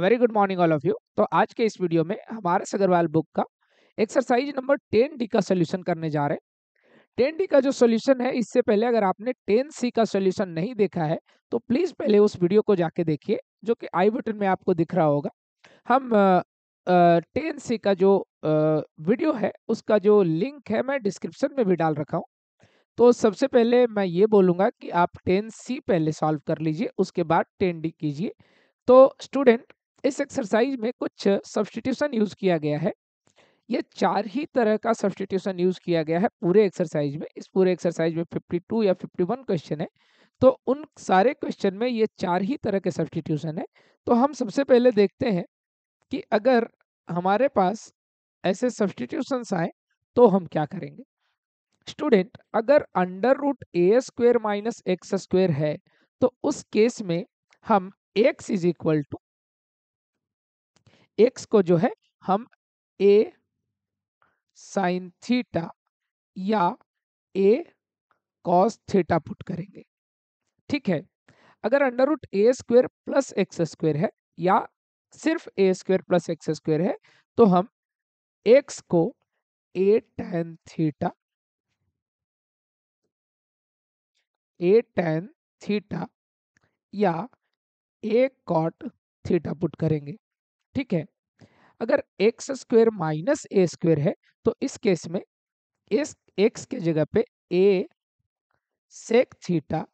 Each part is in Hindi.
Very good morning all of you तो आज के इस वीडियो में हमारे सगरवाल बुक का एक्सरसाइज नंबर टेन डी का सोल्यूशन करने जा रहे हैं टेन डी का जो सोल्यूशन है इससे पहले अगर आपने टेन सी का सोल्यूशन नहीं देखा है तो प्लीज़ पहले उस वीडियो को जाके देखिए जो कि आई बटन में आपको दिख रहा होगा हम टेन सी का जो वीडियो है उसका जो लिंक है मैं डिस्क्रिप्शन में भी डाल रखा हूँ तो सबसे पहले मैं ये बोलूँगा कि आप टेन सी पहले सॉल्व कर लीजिए उसके बाद टेन डी कीजिए तो स्टूडेंट इस एक्सरसाइज में कुछ सब्सटीट्यूशन यूज़ किया गया है ये चार ही तरह का सब्सटीट्यूशन यूज़ किया गया है पूरे एक्सरसाइज में इस पूरे एक्सरसाइज में 52 या 51 क्वेश्चन है तो उन सारे क्वेश्चन में ये चार ही तरह के सब्सटीट्यूशन है तो हम सबसे पहले देखते हैं कि अगर हमारे पास ऐसे सब्सटीट्यूशन आए तो हम क्या करेंगे स्टूडेंट अगर under root a square minus x square है तो उस केस में हम x is equal to x को जो है हम ए साइन थीटा या ए कॉस थीटा पुट करेंगे ठीक है अगर under root a square plus x square है या सिर्फ a square plus x square है तो हम एक्स को a tan theta a tan theta या ए कॉट थीटा पुट करेंगे ठीक है अगर x square minus a square है तो इस केस में इस एक्स के जगह पे ए सेक थीटा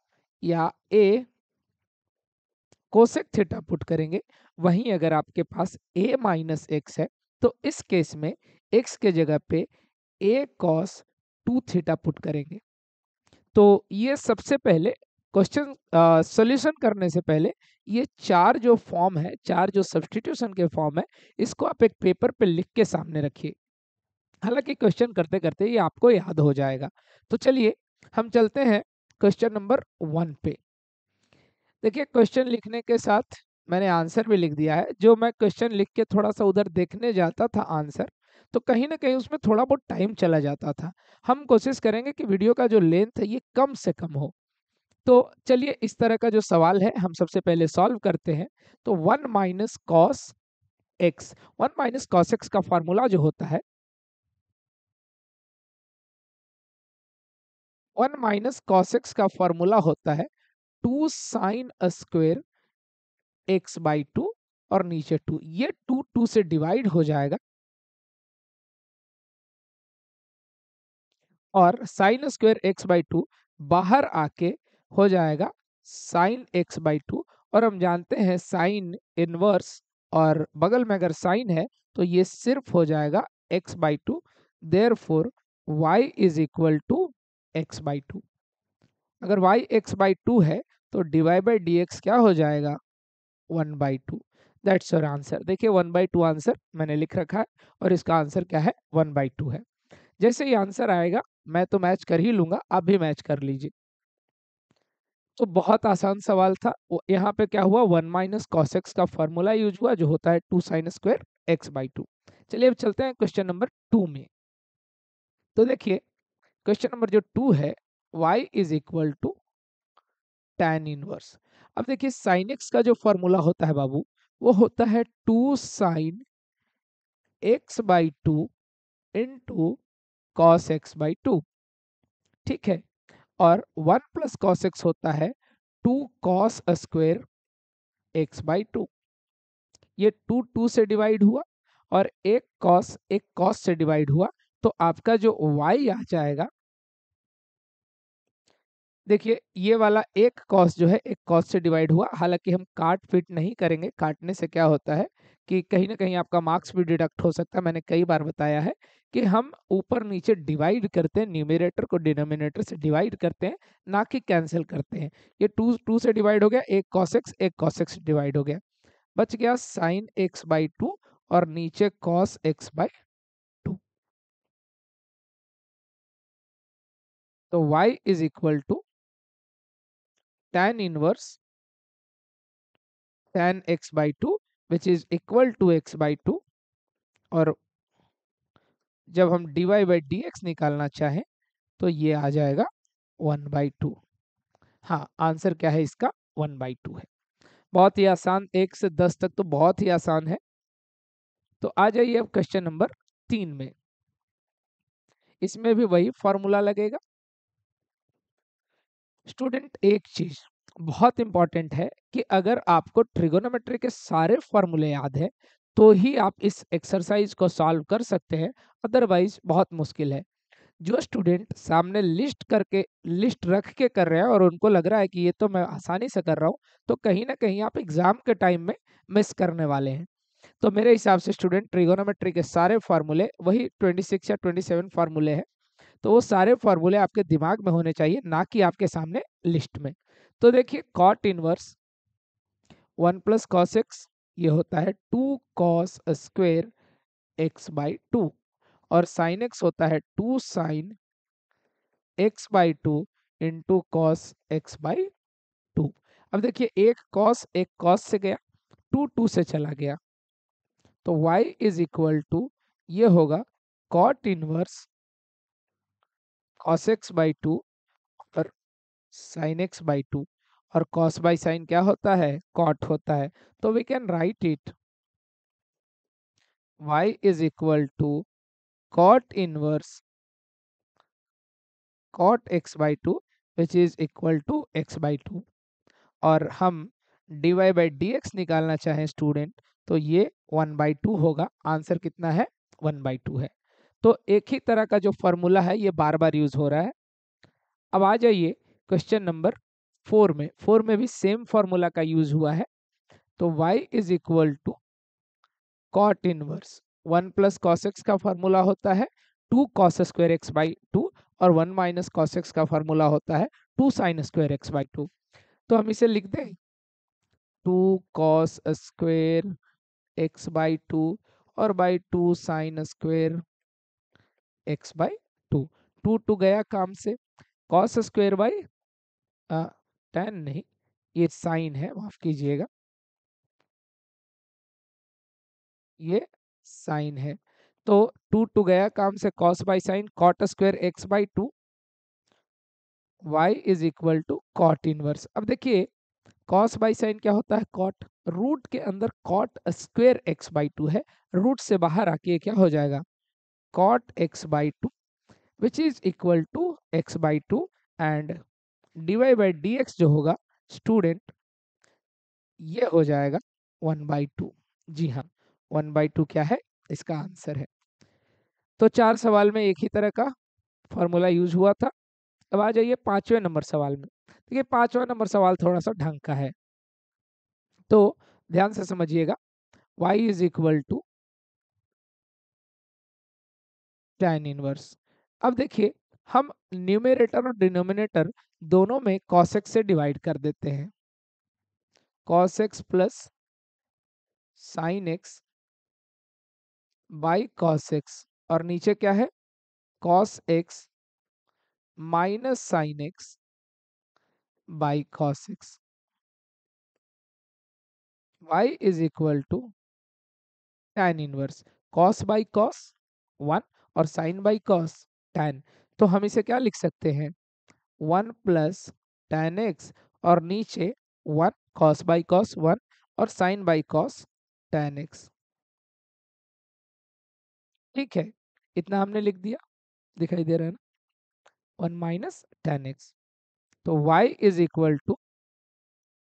या ए कोसेक थीटा पुट करेंगे वहीं अगर आपके पास ए माइनस एक्स है तो इस केस में एक्स के जगह पे a cos two theta put करेंगे तो ये सबसे पहले क्वेश्चन सॉल्यूशन करने से पहले ये चार जो फॉर्म है चार जो सब्सटीट्यूशन के फॉर्म है इसको आप एक पेपर पे लिख के सामने रखिए हालांकि क्वेश्चन करते करते ये आपको याद हो जाएगा तो चलिए हम चलते हैं क्वेश्चन नंबर वन पे देखिए क्वेश्चन लिखने के साथ मैंने आंसर भी लिख दिया है जो मैं क्वेश्चन लिख के थोड़ा सा उधर देखने जाता था आंसर तो कहीं ना कहीं उसमें थोड़ा बहुत टाइम चला जाता था हम कोशिश करेंगे कि वीडियो का जो लेंथ है ये कम से कम हो तो चलिए इस तरह का जो सवाल है हम सबसे पहले सॉल्व करते हैं तो one minus cos x one minus cos x का फॉर्मूला जो होता है वन माइनस कॉस एक्स का फॉर्मूला होता है two sine square x by two और नीचे टू ये टू टू से डिवाइड हो जाएगा और sine square x by two बाहर आके हो जाएगा साइन एक्स बाई टू और हम जानते हैं साइन इनवर्स और बगल में अगर साइन है तो ये सिर्फ हो जाएगा x by two therefore y is equal to x by two अगर वाई एक्स बाई टू है तो डिवाइड बाई डी एक्स क्या हो जाएगा one by two that's your answer देखिए वन बाई टू आंसर मैंने लिख रखा है और इसका आंसर क्या है वन बाई टू है जैसे ही आंसर आएगा मैं तो मैच कर ही लूँगा आप भी मैच कर लीजिए तो बहुत आसान सवाल था वो- यहाँ पे क्या हुआ वन माइनस कॉस एक्स का फॉर्मूला यूज हुआ जो होता है two sine square x by two चलिए अब चलते हैं क्वेश्चन नंबर टू में तो देखिए क्वेश्चन नंबर जो टू है y is equal to tan inverse अब देखिए साइन एक्स का जो फॉर्मूला होता है बाबू वो होता है two sine x by two in into cos x by two ठीक है और वन प्लस कॉस एक्स होता है two cos square x by two ये टू टू से डिवाइड हुआ और एक कॉस एक कॉस से डिवाइड हुआ तो आपका जो वाई आ जाएगा देखिए ये वाला एक कॉस जो है एक कॉस से डिवाइड हुआ हालांकि हम काट फिट नहीं करेंगे काटने से क्या होता है कि कहीं ना कहीं आपका मार्क्स भी डिडक्ट हो सकता है मैंने कई बार बताया है कि हम ऊपर नीचे डिवाइड करते हैं न्यूमिनेटर को डिनोमिनेटर से डिवाइड करते हैं ना कि कैंसिल करते हैं ये टू टू से डिवाइड हो गया एक कॉसेक्स एक कॉसेक्स डिवाइड हो गया बच गया साइन एक्स बाई टू और नीचे कॉस एक्स बाई टू तो y is equal to tan inverse tan x by two which is equal to x by two और जब हम d y by d x निकालना चाहें तो ये आ जाएगा वन बाई टू हाँ आंसर क्या है इसका वन बाई टू है बहुत ही आसान एक से दस तक तो बहुत ही आसान है तो आ जाइए अब क्वेश्चन नंबर तीन में इसमें भी वही फॉर्मूला लगेगा स्टूडेंट एक चीज बहुत इंपॉर्टेंट है कि अगर आपको ट्रिगोनोमेट्री के सारे फॉर्मूले याद है तो ही आप इस एक्सरसाइज को सॉल्व कर सकते हैं अदरवाइज बहुत मुश्किल है जो स्टूडेंट सामने लिस्ट करके लिस्ट रख के कर रहे हैं और उनको लग रहा है कि ये तो मैं आसानी से कर रहा हूँ तो कहीं ना कहीं आप एग्ज़ाम के टाइम में मिस करने वाले हैं तो मेरे हिसाब से स्टूडेंट ट्रिगोनोमेट्री के सारे फार्मूले वही 26 या 27 फार्मूले हैं तो वो सारे फार्मूले आपके दिमाग में होने चाहिए ना कि आपके सामने लिस्ट में तो देखिए cot inverse one plus cos x ये होता है two cos square x by two और साइन एक्स होता है two sine x by two into cos x by two अब देखिए एक कॉस एक कॉस से गया टू टू से चला गया तो y इज इक्वल टू ये होगा cot inverse cos x by two sine x by two और कॉस बाई साइन क्या होता है कॉट होता है तो we can write it y is equal to cot inverse cot x by two which is equal to x by two और हम dy डी एक्स निकालना चाहें स्टूडेंट तो ये वन बाई टू होगा आंसर कितना है वन बाई टू है तो एक ही तरह का जो फॉर्मूला है ये बार बार यूज हो रहा है अब आ जाइए क्वेश्चन नंबर फोर में फोर में भी सेम फॉर्मूला का यूज हुआ है तो y is equal to cot inverse one plus cos x का फॉर्मूला होता है two cos square x by two और वन माइनस कॉस एक्स का फॉर्मूला होता है two sine square x by two तो हम इसे लिख दें two cos square x by two और by two sine square x by two two two गया काम से कॉस स्क्वेयर बाई टेन नहीं ये साइन है माफ कीजिएगा ये साइन है तो टू टू गया काम से cos by sine cot square x by two y is equal to cot inverse अब देखिए कॉस बाई साइन क्या होता है कॉट रूट के अंदर cot square x by two है रूट से बाहर आके क्या हो जाएगा cot x by two which is equal to x by two and d y by d x जो होगा स्टूडेंट ये हो जाएगा वन बाई टू जी हाँ वन बाई टू क्या है इसका आंसर है तो चार सवाल में एक ही तरह का फॉर्मूला यूज हुआ था अब आ जाइए पांचवें नंबर सवाल में देखिए पांचवा नंबर सवाल थोड़ा सा ढंग का है तो ध्यान से समझिएगा y is equal to tan inverse अब देखिए हम न्यूमेरेटर और डिनोमिनेटर दोनों में कॉसेक्स से डिवाइड कर देते हैं x plus sine x by cos x और नीचे क्या है cos x minus sine x by cos x y is equal to tan inverse cos by cos one और साइन बाई कॉस टैन तो हम इसे क्या लिख सकते हैं वन प्लस टेन एक्स और नीचे one cos by cos one और sine by cos tan x ठीक है इतना हमने लिख दिया दिखाई दे रहा है ना वन माइनस टेन एक्स तो y is equal to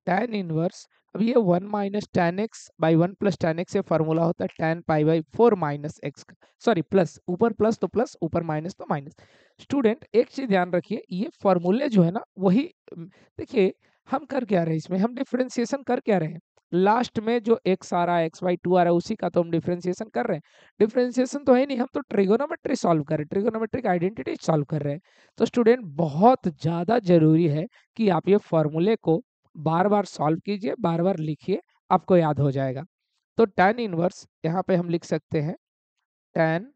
tan inverse अब ये one minus tan x by one plus tan x ये फार्मूला होता है tan pi by four minus x का सॉरी प्लस ऊपर प्लस तो प्लस ऊपर माइनस तो माइनस स्टूडेंट एक चीज़ ध्यान रखिए ये फार्मूले जो है ना वही देखिए हम कर क्या रहे हैं इसमें हम डिफ्रेंसिएशन कर क्या रहे हैं लास्ट में जो एक्स आ रहा है एक्स वाई टू आ रहा है उसी का तो हम डिफ्रेंसिएशन कर रहे हैं डिफ्रेंसिएशन तो है नहीं हम तो ट्रिगोनोमेट्री सॉल्व कर रहे हैं ट्रिगोनोमेट्रिक आइडेंटिटी सॉल्व कर रहे हैं तो स्टूडेंट बहुत ज़्यादा जरूरी है कि आप ये फॉर्मूले को बार बार सॉल्व कीजिए बार बार लिखिए आपको याद हो जाएगा तो टेन इनवर्स यहाँ पे हम लिख सकते हैं tan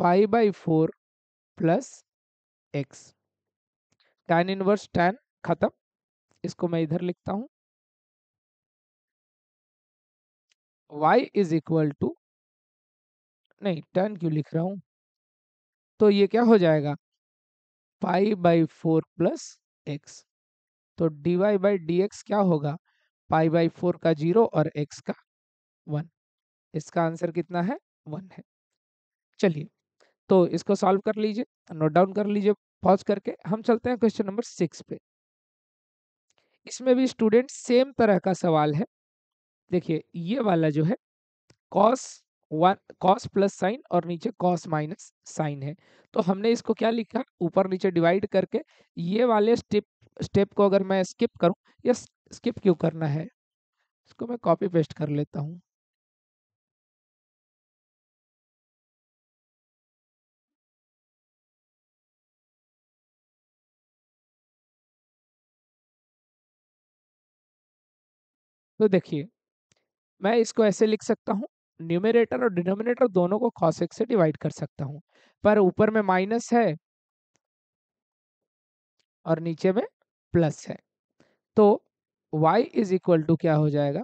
pi by four plus x tan inverse tan खत्म इसको मैं इधर लिखता हूँ y इज इक्वल टू नहीं टेन क्यों लिख रहा हूँ तो ये क्या हो जाएगा pi by four plus x तो d y by d x क्या होगा पाई बाई फोर का जीरो और एक्स का वन इसका आंसर कितना है वन है चलिए तो इसको सॉल्व कर लीजिए नोट डाउन कर लीजिए पॉज करके हम चलते हैं क्वेश्चन नंबर सिक्स पे इसमें भी स्टूडेंट सेम तरह का सवाल है देखिए ये वाला जो है cos one cos plus sine और नीचे कॉस माइनस साइन है तो हमने इसको क्या लिखा ऊपर नीचे डिवाइड करके ये वाले स्टेप स्टेप को अगर मैं स्किप करूं या स्किप क्यों करना है इसको मैं कॉपी पेस्ट कर लेता हूं तो देखिए मैं इसको ऐसे लिख सकता हूं न्यूमिनेटर और डिनोमिनेटर दोनों को cos x से डिवाइड कर सकता हूं पर ऊपर में माइनस है और नीचे में प्लस है तो y इज इक्वल टू क्या हो जाएगा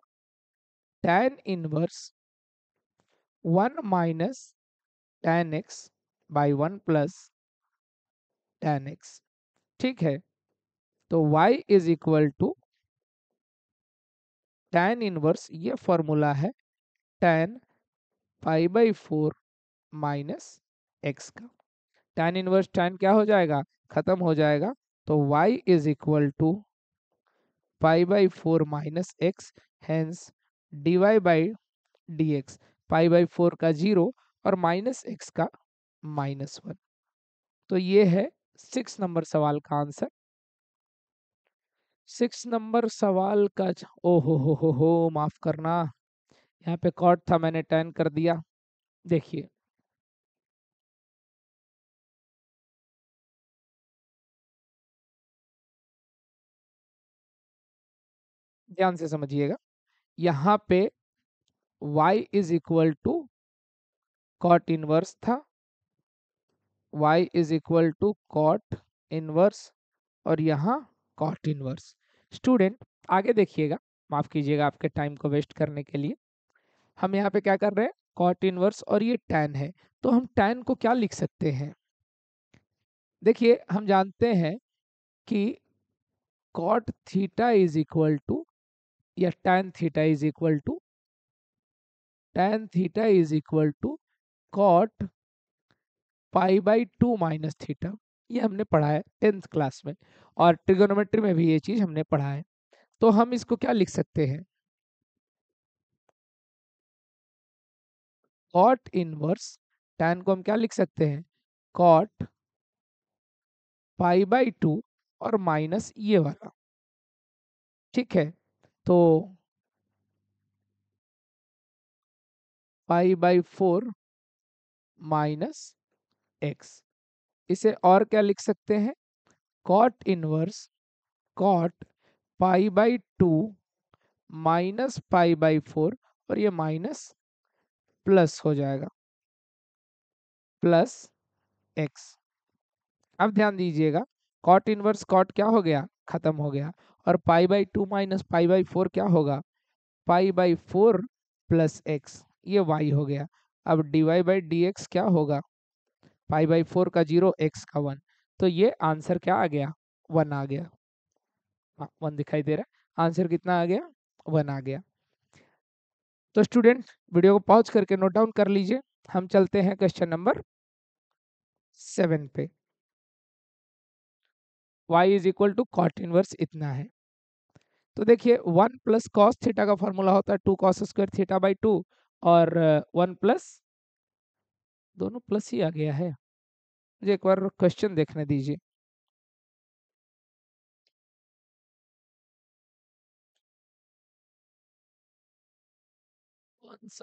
tan inverse one minus tan x by one plus tan x ठीक है तो y is equal to tan inverse ये फॉर्मूला है tan five by four minus x का tan इनवर्स tan क्या हो जाएगा खत्म हो जाएगा तो y is equal to pi by four minus x hence d y by d x pi by four का जीरो और माइनस एक्स का माइनस वन तो ये है सिक्स नंबर सवाल का आंसर सिक्स नंबर सवाल का ओ हो हो हो हो माफ करना यहाँ पे कॉट था मैंने टेन कर दिया देखिए ध्यान से समझिएगा यहाँ पे y is equal to cot inverse था y is equal to cot inverse और यहाँ कॉट इनवर्स स्टूडेंट आगे देखिएगा माफ़ कीजिएगा आपके टाइम को वेस्ट करने के लिए हम यहाँ पे क्या कर रहे हैं कॉट इनवर्स और ये टैन है तो हम टैन को क्या लिख सकते हैं देखिए हम जानते हैं कि cot theta is equal to या tan theta is equal to tan theta is equal to cot pi by two minus theta ये हमने पढ़ा है टेंथ क्लास में और ट्रिगोनोमेट्री में भी ये चीज हमने पढ़ा है तो हम इसको क्या लिख सकते हैं कॉट इनवर्स टैन को हम क्या लिख सकते हैं कॉट पाई बाई टू और माइनस ये वाला ठीक है तो pi by four minus x इसे और क्या लिख सकते हैं cot inverse cot pi by two minus pi by four और ये माइनस प्लस हो जाएगा प्लस एक्स अब ध्यान दीजिएगा कॉट इनवर्स कॉट क्या हो गया खत्म हो गया और pi by two minus pi by four क्या होगा pi by four plus x ये वाई हो गया अब d y by d x क्या होगा पाई बाई फोर का जीरो एक्स का वन तो ये आंसर क्या आ गया वन आ गया हाँ, वन दिखाई दे रहा है आंसर कितना आ गया वन आ गया तो स्टूडेंट वीडियो को पॉज करके नोट डाउन कर लीजिए हम चलते हैं क्वेश्चन नंबर सेवन पे y is equal to cot inverse इतना है तो देखिए वन प्लस कॉस थीटा का फॉर्मूला होता है two cos square theta by two और वन uh, प्लस दोनों प्लस ही आ गया है मुझे एक बार क्वेश्चन देखने दीजिए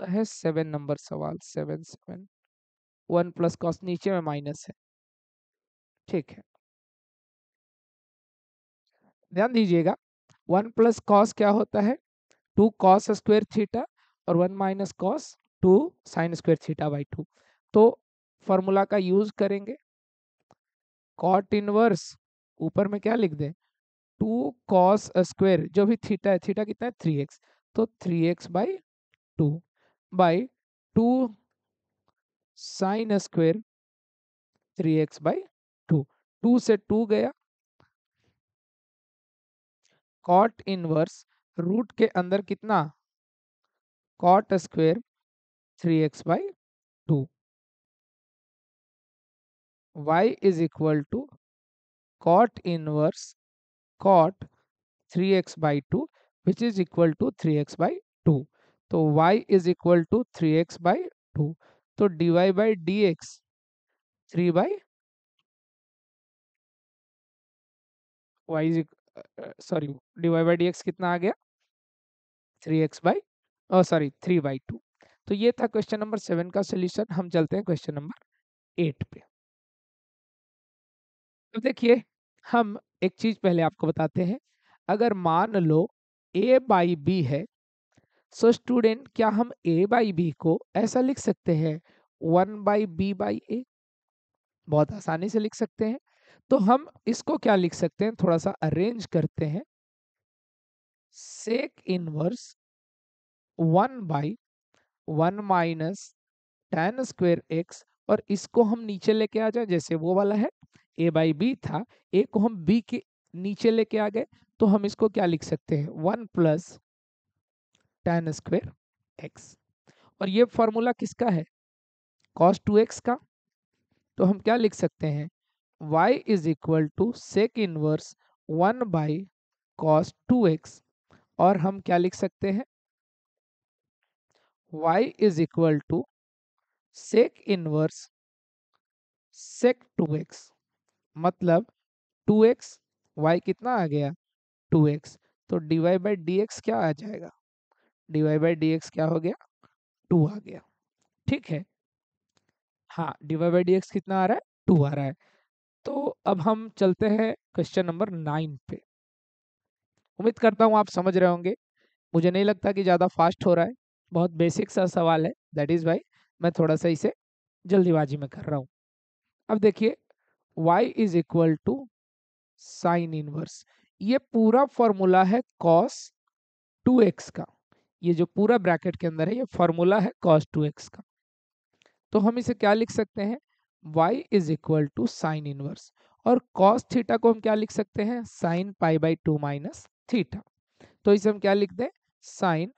है सेवन नंबर सवाल seven seven one plus cos नीचे में माइनस है ठीक है ध्यान दीजिएगा वन प्लस कॉस क्या होता है टू कॉस स्क्वेयर थीटा और one minus cos two sine square theta by two तो फॉर्मूला का यूज करेंगे कॉट इनवर्स ऊपर में क्या लिख दें टू कॉस स्क्वेयर जो भी थीटा है थीटा कितना है थ्री एक्स तो three x by two by two sine square three x by two two से टू गया कॉट इनवर्स रूट के अंदर कितना cot square three x by two y is equal to cot inverse cot three x by two which is equal to three x by two तो y is equal to three x by two तो d y by d x three by y sorry d by d कितना आ गया three x by sorry three by two तो ये था क्वेश्चन नंबर सेवन का सोल्यूशन हम चलते हैं क्वेश्चन नंबर एट पे तो देखिए हम एक चीज पहले आपको बताते हैं अगर मान लो ए बाई बी है सो so स्टूडेंट क्या हम ए बाई बी को ऐसा लिख सकते हैं one by b by a बहुत आसानी से लिख सकते हैं तो हम इसको क्या लिख सकते हैं थोड़ा सा अरेंज करते हैं sec inverse one by one minus tan square x और इसको हम नीचे लेके आ जाए जैसे वो वाला है ए बाई बी था ए को हम बी के नीचे लेके आ गए तो हम इसको क्या लिख सकते हैं one plus tan square x और ये फॉर्मूला किसका है कॉस टू एक्स का तो हम क्या लिख सकते हैं y is equal to sec inverse one by cos two x और हम क्या लिख सकते हैं y is equal to sec inverse sec two x मतलब टू एक्स वाई कितना आ गया टू एक्स तो डीवाई बाई डी एक्स क्या आ जाएगा डी बाई डी एक्स क्या हो गया टू आ गया ठीक है हाँ डी बाई डी एक्स कितना आ रहा है टू आ रहा है तो अब हम चलते हैं क्वेश्चन नंबर नाइन पे उम्मीद करता हूँ आप समझ रहे होंगे मुझे नहीं लगता कि ज़्यादा फास्ट हो रहा है बहुत बेसिक सा सवाल है दैट इज़ वाई मैं थोड़ा सा इसे जल्दीबाजी में कर रहा हूँ अब देखिए y is equal to sign inverse ये पूरा फॉर्मूला है कॉस टू एक्स का ये जो पूरा ब्रैकेट के अंदर है ये फॉर्मूला है कॉस टू एक्स का तो हम इसे क्या लिख सकते हैं y is equal to sign inverse और कॉस थीटा को हम क्या लिख सकते हैं sine pi by two minus theta तो इसे हम क्या लिख दें sine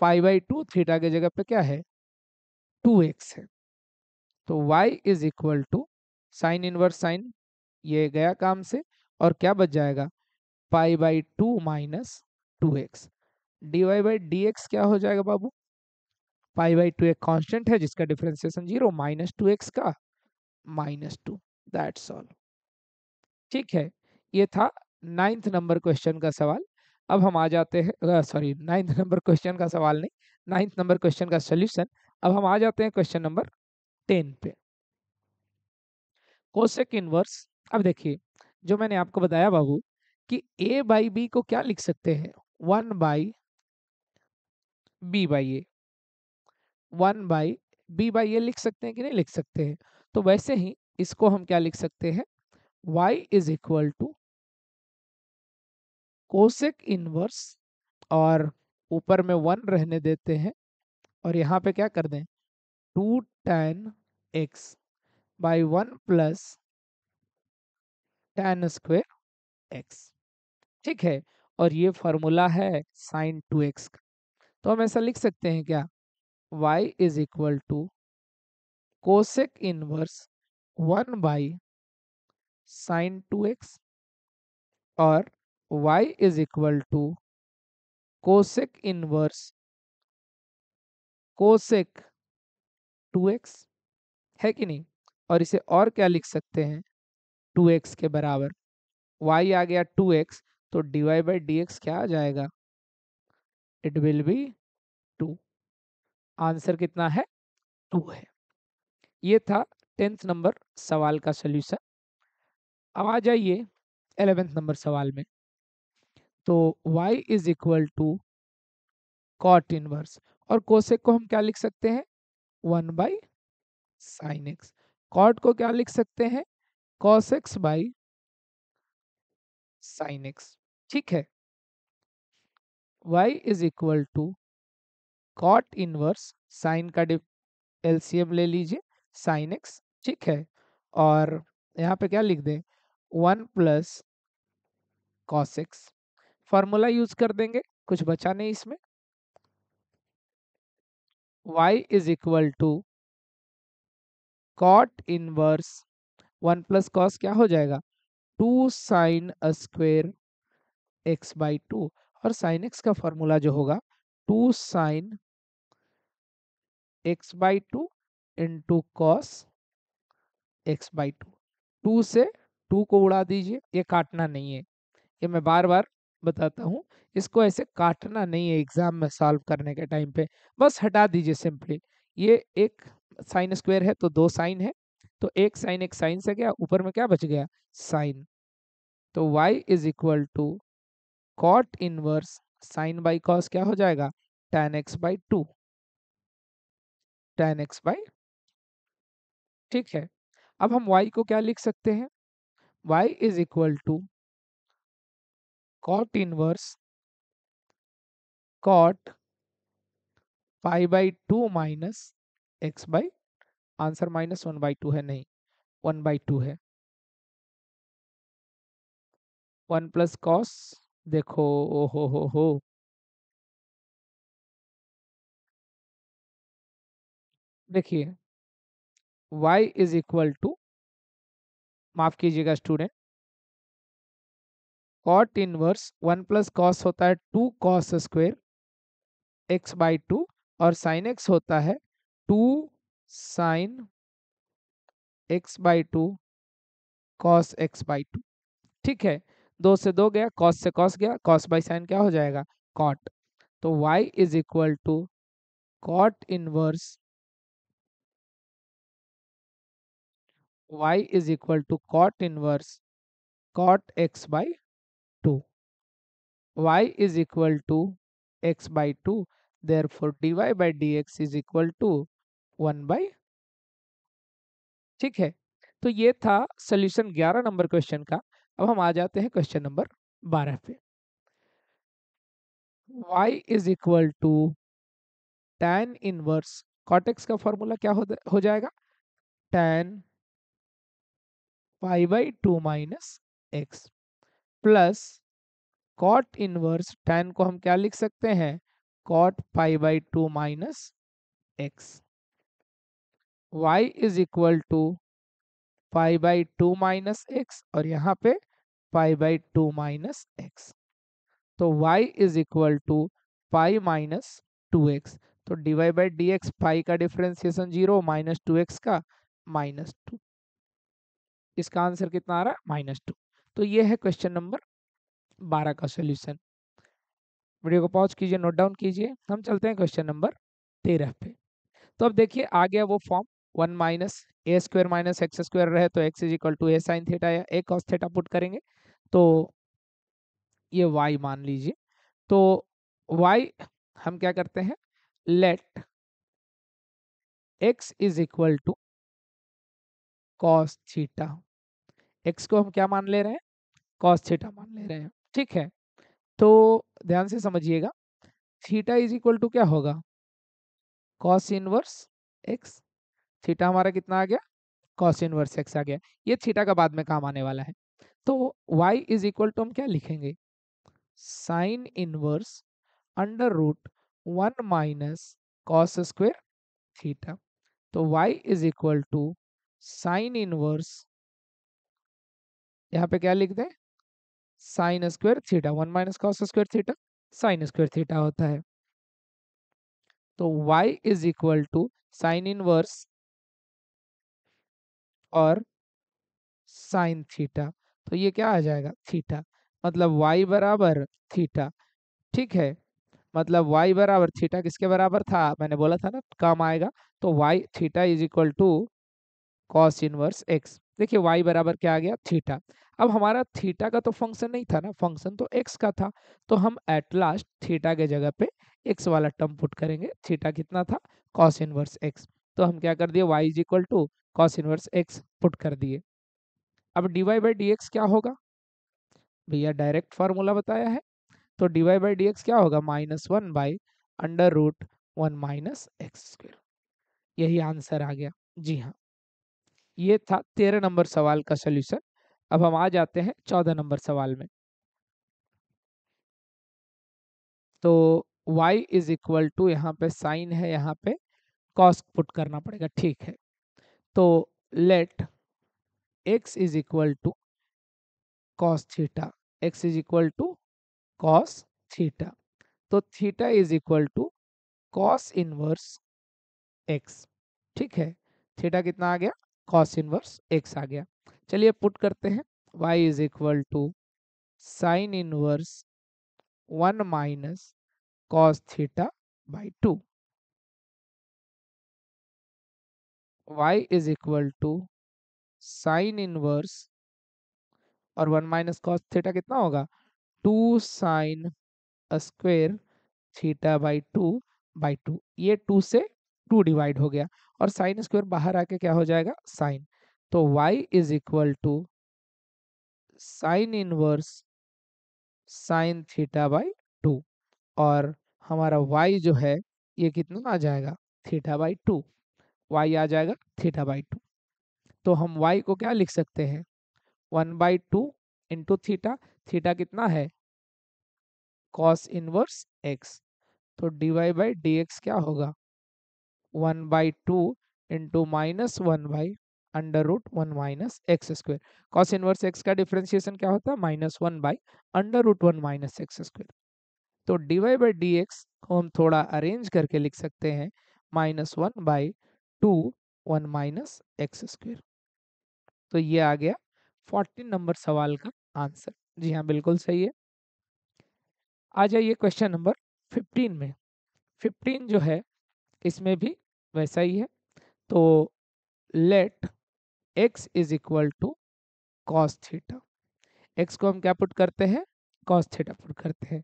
pi by two theta के जगह पे क्या है टू एक्स है तो y is equal to sign inverse sine ये गया काम से और क्या बच जाएगा pi by two minus two x d y by d x क्या हो जाएगा बाबू पाई बाई टू एक कॉन्स्टेंट है जिसका differentiation zero minus two x का माइनस टू दैट्स ऑल ठीक है ये था नाइन्थ नंबर क्वेश्चन का सवाल अब हम आ जाते हैं सॉरी नाइन्थ नंबर क्वेश्चन का सवाल नहीं नाइन्थ नंबर क्वेश्चन का सोल्यूशन अब हम आ जाते हैं क्वेश्चन नंबर टेन पे कोशेक इनवर्स अब देखिए जो मैंने आपको बताया बाबू कि ए बाई बी को क्या लिख सकते हैं one by b by a one by b by ये लिख सकते हैं कि नहीं लिख सकते हैं तो वैसे ही इसको हम क्या लिख सकते हैं y is equal to cosec inverse और ऊपर में वन रहने देते हैं और यहाँ पे क्या कर दें two tan x by one plus tan square x ठीक है और ये फॉर्मूला है साइन टू एक्स का तो हम ऐसा लिख सकते हैं क्या y is equal to cosec inverse 1 by sin 2x और y is equal to cosec inverse cosec 2x है कि नहीं और इसे और क्या लिख सकते हैं 2x के बराबर y आ गया 2x तो dy बाई डी क्या आ जाएगा इट विल बी आंसर कितना है टू है ये था टेंथ नंबर सवाल का सोल्यूशन अब आ जाइए एलेवेंथ नंबर सवाल में तो y is equal to cot inverse और कोसेक को हम क्या लिख सकते हैं one by sine x cot को क्या लिख सकते हैं कॉसेक्स बाई साइन एक्स ठीक है y is equal to cot inverse sine का एलसीएम ले लीजिए साइन एक्स ठीक है और यहाँ पे क्या लिख दें one plus cos x formula use कर देंगे कुछ बचा नहीं इसमें y is equal to cot inverse one plus cos क्या हो जाएगा two sine square x by two और साइन एक्स का फॉर्मूला जो होगा two sine x by two into cos x by two two से टू को उड़ा दीजिए ये काटना नहीं है ये मैं बार बार बताता हूँ इसको ऐसे काटना नहीं है एग्जाम में सॉल्व करने के टाइम पे बस हटा दीजिए सिंपली ये एक साइन स्क्वायर है तो दो साइन है तो एक साइन एक साइन से गया ऊपर में क्या बच गया साइन तो y is equal to cot inverse sine by cos क्या हो जाएगा tan x by two tan x by ठीक है अब हम y को क्या लिख सकते हैं y is equal to cot inverse cot pi by two minus x by answer minus one by two है नहीं वन बाई टू है वन प्लस कॉस देखो ओ हो हो हो देखिए y इज इक्वल टू माफ कीजिएगा student cot inverse one plus cos होता है two cos square x by two और साइन एक्स होता है two sine x by two cos x by two ठीक है दो से दो गया कॉस से कॉस गया कॉस बाई साइन क्या हो जाएगा कॉट तो y is equal to cot inverse y is equal to cot inverse cot x by 2 y is equal to x by 2 therefore dy by dx is equal to 1 by ठीक है तो ये था सोल्यूशन 11 नंबर क्वेश्चन का अब हम आ जाते हैं क्वेश्चन नंबर 12 पे y is equal to tan inverse cot x का फॉर्मूला क्या हो, हो जाएगा tan pi by two minus x plus cot inverse tan को हम क्या लिख सकते हैं cot pi by two minus x y is equal to pi by two minus x और यहाँ पे pi by two minus x तो y is equal to pi minus two x तो dy बाई डी एक्स पाई का differentiation zero minus two x का माइनस टू इसका आंसर कितना आ रहा है माइनस टू तो ये है क्वेश्चन नंबर बारह का सोल्यूशन वीडियो को पॉज कीजिए नोट डाउन कीजिए हम चलते हैं क्वेश्चन नंबर तेरह पे तो अब देखिए आ गया वो form one minus a square minus x square रहे तो x is equal to a sine theta या ए कॉस थीटा पुट करेंगे तो ये वाई मान लीजिए तो वाई हम क्या करते हैं let x is equal to cos theta x को हम क्या मान ले रहे हैं कॉस थीटा मान ले रहे हैं ठीक है तो ध्यान से समझिएगा थीटा इज इक्वल टू क्या होगा कॉस इनवर्स एक्स थीटा हमारा कितना आ गया कॉस इनवर्स एक्स आ गया ये थीटा का बाद में काम आने वाला है तो y इज इक्वल टू हम क्या लिखेंगे sine inverse under root one minus cos square theta तो y is equal to sign inverse यहाँ पे क्या लिख दें sine square theta one minus cos square theta sine square theta होता है तो y is equal to sign inverse और साइन थीटा तो ये क्या आ जाएगा थीटा मतलब y बराबर थीटा ठीक है मतलब y बराबर थीटा किसके बराबर था मैंने बोला था ना कम आएगा तो y theta is equal to cos inverse x देखिए वाई बराबर क्या आ गया थीटा अब हमारा थीटा का तो फंक्शन नहीं था ना फंक्शन तो एक्स का था तो हम एट लास्ट थीटा के जगह पे एक्स वाला टर्म पुट करेंगे थीटा कितना था कॉस इनवर्स एक्स तो हम क्या कर दिए y is equal to cos inverse x put कर दिए अब d y by d x क्या होगा भैया डायरेक्ट फार्मूला बताया है तो d y by d x क्या होगा minus one by under root one minus x square यही आंसर आ गया जी हाँ ये था तेरह नंबर सवाल का सोल्यूशन अब हम आ जाते हैं चौदह नंबर सवाल में तो y इज इक्वल टू यहाँ पे साइन है यहाँ पे कॉस पुट करना पड़ेगा ठीक है तो let x is equal to cos theta x is equal to cos theta तो theta is equal to cos inverse x ठीक है थीटा कितना आ गया कॉस इनवर्स एक्स आ गया चलिए पुट करते हैं y is equal to sign inverse one minus cos theta by two y is equal to sign inverse और वन माइनस कॉस थीटा कितना होगा two sine square theta by two by two ये टू से टू डिवाइड हो गया और साइन स्क्वायर बाहर आके क्या हो जाएगा साइन तो y is equal to sign inverse sine theta by two और हमारा वाई जो है ये कितना आ जाएगा थीटा बाई टू वाई आ जाएगा थीटा बाई टू तो हम वाई को क्या लिख सकते हैं one by two into theta theta कितना है कॉस इनवर्स एक्स तो d y by d x क्या होगा one by two into minus one by under root one minus x square cos inverse x का डिफ्रेंसिएशन क्या होता है minus one by under root one minus x square तो d y by d x को हम थोड़ा अरेंज करके लिख सकते हैं minus one by two one minus x square तो ये आ गया फोर्टीन नंबर सवाल का आंसर जी हाँ बिल्कुल सही है आ जाइए क्वेश्चन नंबर फिफ्टीन में फिफ्टीन जो है इसमें भी वैसा ही है तो let x is equal to cos theta x को हम क्या पुट करते हैं कॉस थीटा पुट करते हैं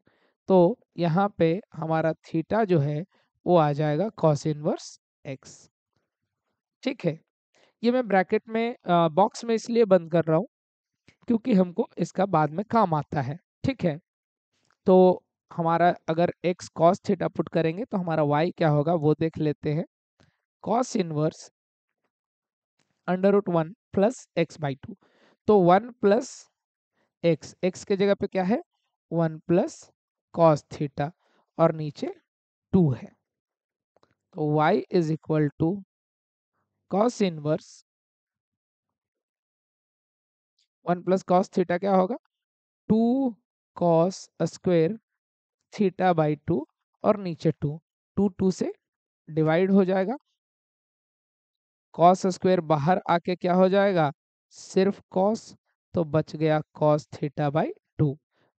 तो यहाँ पे हमारा थीटा जो है वो आ जाएगा कॉस इनवर्स एक्स ठीक है ये मैं ब्रैकेट में बॉक्स में इसलिए बंद कर रहा हूँ क्योंकि हमको इसका बाद में काम आता है ठीक है तो हमारा अगर x cos थीटा पुट करेंगे तो हमारा y क्या होगा वो देख लेते हैं cos inverse under root one plus x by two तो वन प्लस एक्स एक्स के जगह पे क्या है वन प्लस कॉस थीटा और नीचे टू है तो y is equal to cos inverse one plus cos theta क्या होगा two cos square theta by two और नीचे टू टू टू से डिवाइड हो जाएगा कॉस स्क्वेयर बाहर आके क्या हो जाएगा सिर्फ कॉस तो बच गया कॉस थीटा बाई टू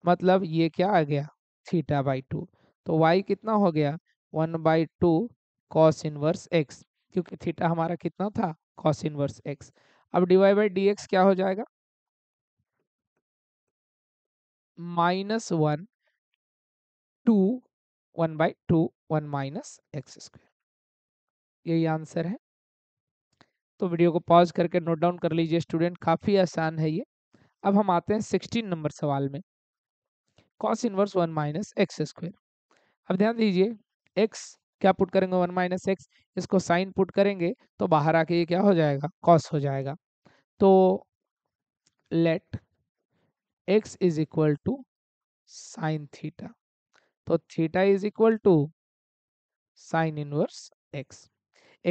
मतलब ये क्या आ गया थीटा बाई टू तो वाई कितना हो गया one by two cos inverse x क्योंकि थीटा हमारा कितना था कॉस इनवर्स एक्स अब डीवाई बाई डी एक्स क्या हो जाएगा minus one two one by two one minus x square यही आंसर है तो वीडियो को पॉज करके नोट डाउन कर लीजिए स्टूडेंट काफ़ी आसान है ये अब हम आते हैं सिक्सटीन नंबर सवाल में cos inverse one minus x square अब ध्यान दीजिए एक्स क्या पुट करेंगे वन माइनस एक्स इसको साइन पुट करेंगे तो बाहर आके ये क्या हो जाएगा कॉस हो जाएगा तो let x is equal to sine theta तो theta is equal to sign inverse x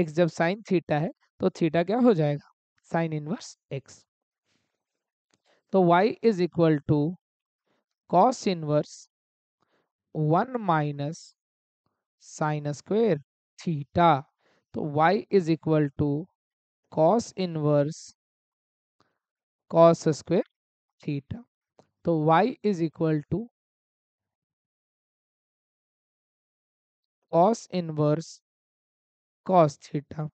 x जब साइन थीटा है तो थीटा क्या हो जाएगा साइन इनवर्स एक्स तो y is equal to cos inverse one minus sine square theta तो y is equal to cos inverse cos square theta तो y is equal to cos inverse cos theta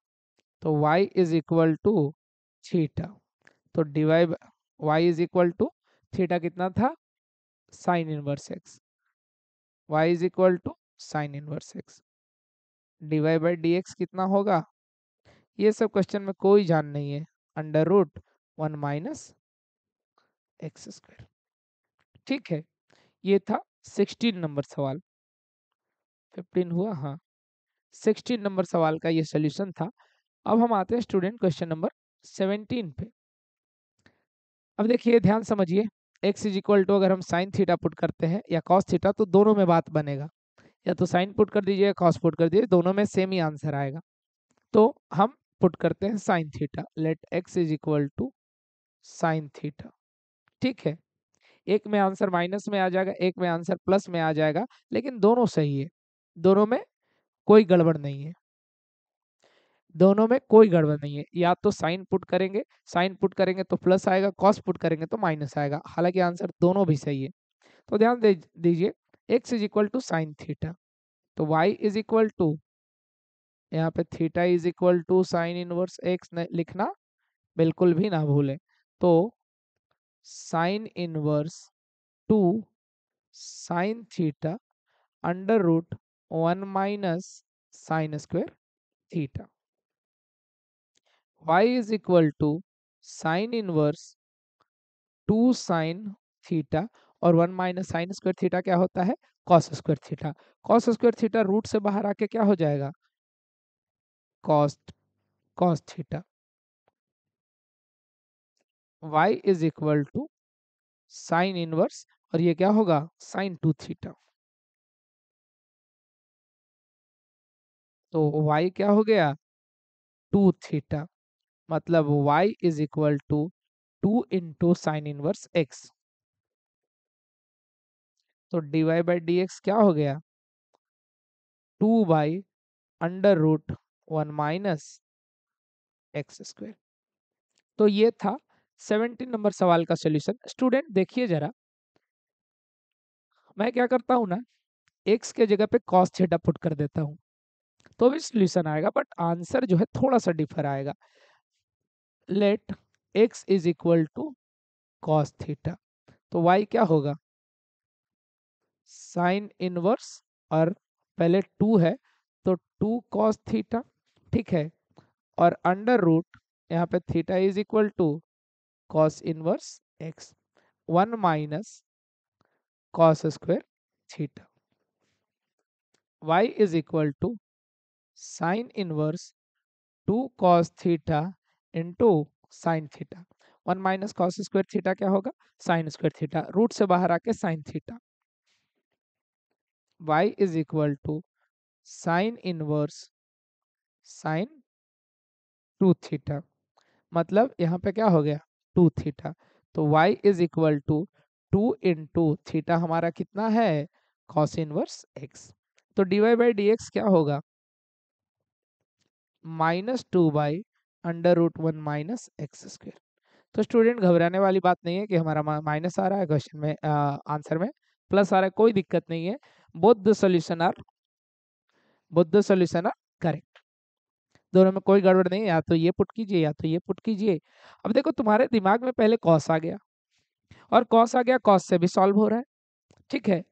तो y is equal to theta तो divide y is equal to theta कितना था sine inverse x y is equal to sign inverse x divide by d x कितना होगा ये सब क्वेश्चन में कोई जान नहीं है under root one minus x square ठीक है ये था सिक्सटीन नंबर सवाल फिफ्टीन हुआ हाँ सिक्सटीन नंबर सवाल का ये सोल्यूशन था अब हम आते हैं स्टूडेंट क्वेश्चन नंबर सेवनटीन पे अब देखिए ध्यान समझिए एक्स इज इक्वल टू अगर हम साइन थीटा पुट करते हैं या कॉस थीटा तो दोनों में बात बनेगा या तो साइन पुट कर दीजिए या कॉस पुट कर दीजिए दोनों में सेम ही आंसर आएगा तो हम पुट करते हैं sine theta let x is equal to sine theta ठीक है एक में आंसर माइनस में आ जाएगा एक में आंसर प्लस में आ जाएगा लेकिन दोनों सही है दोनों में कोई गड़बड़ नहीं है दोनों में कोई गड़बड़ नहीं है या तो साइन पुट करेंगे साइन पुट करेंगे तो प्लस आएगा कॉस पुट करेंगे तो माइनस आएगा हालांकि आंसर दोनों भी सही है तो ध्यान दे दीजिए x is equal to sine theta तो वाई इज इक्वल टू यहाँ पे theta is equal to sign inverse x लिखना बिल्कुल भी ना भूलें तो sine inverse two sine theta under root one minus sine square theta y is equal to sine inverse two sine theta और one minus sine square theta क्या होता है cos square theta cos square theta root से बाहर आके क्या हो जाएगा cos cos theta y is equal to sine inverse और ये क्या होगा साइन टू थीटा तो y क्या हो गया टू थीटा मतलब y is equal to two into sine inverse x तो dy बाई डी क्या हो गया two by under root one minus x square तो ये था सेवेंटीन नंबर सवाल का सोल्यूशन स्टूडेंट देखिए जरा मैं क्या करता हूं ना एक्स के जगह पे कॉस थीटा पुट कर देता हूँ तो भी सोल्यूशन आएगा बट आंसर जो है थोड़ा सा डिफर आएगा let x is equal to cos theta तो y क्या होगा साइन इनवर्स और पहले टू है तो टू कॉस थीटा ठीक है और अंडर रूट यहाँ पे theta is equal to cos inverse x one minus cos square theta y is equal to sign inverse two cos theta into sine theta one minus cos square theta क्या होगा साइन स्क्वायर थीटा रूट से बाहर आके sine theta y is equal to sign inverse sine two theta मतलब यहाँ पे क्या हो गया टू थीटा तो y is equal to two in two theta हमारा कितना है कॉस इनवर्स x तो dy बाई डी क्या होगा minus two by under root one minus x square तो स्टूडेंट घबराने वाली बात नहीं है कि हमारा माइनस आ रहा है क्वेश्चन में आ, आंसर में प्लस आ रहा है कोई दिक्कत नहीं है both the solution are both the solution are correct दोनों में कोई गड़बड़ नहीं है या तो ये पुट कीजिए या तो ये पुट कीजिए अब देखो तुम्हारे दिमाग में पहले कॉस आ गया और कॉस आ गया कॉस से भी सॉल्व हो रहा है ठीक है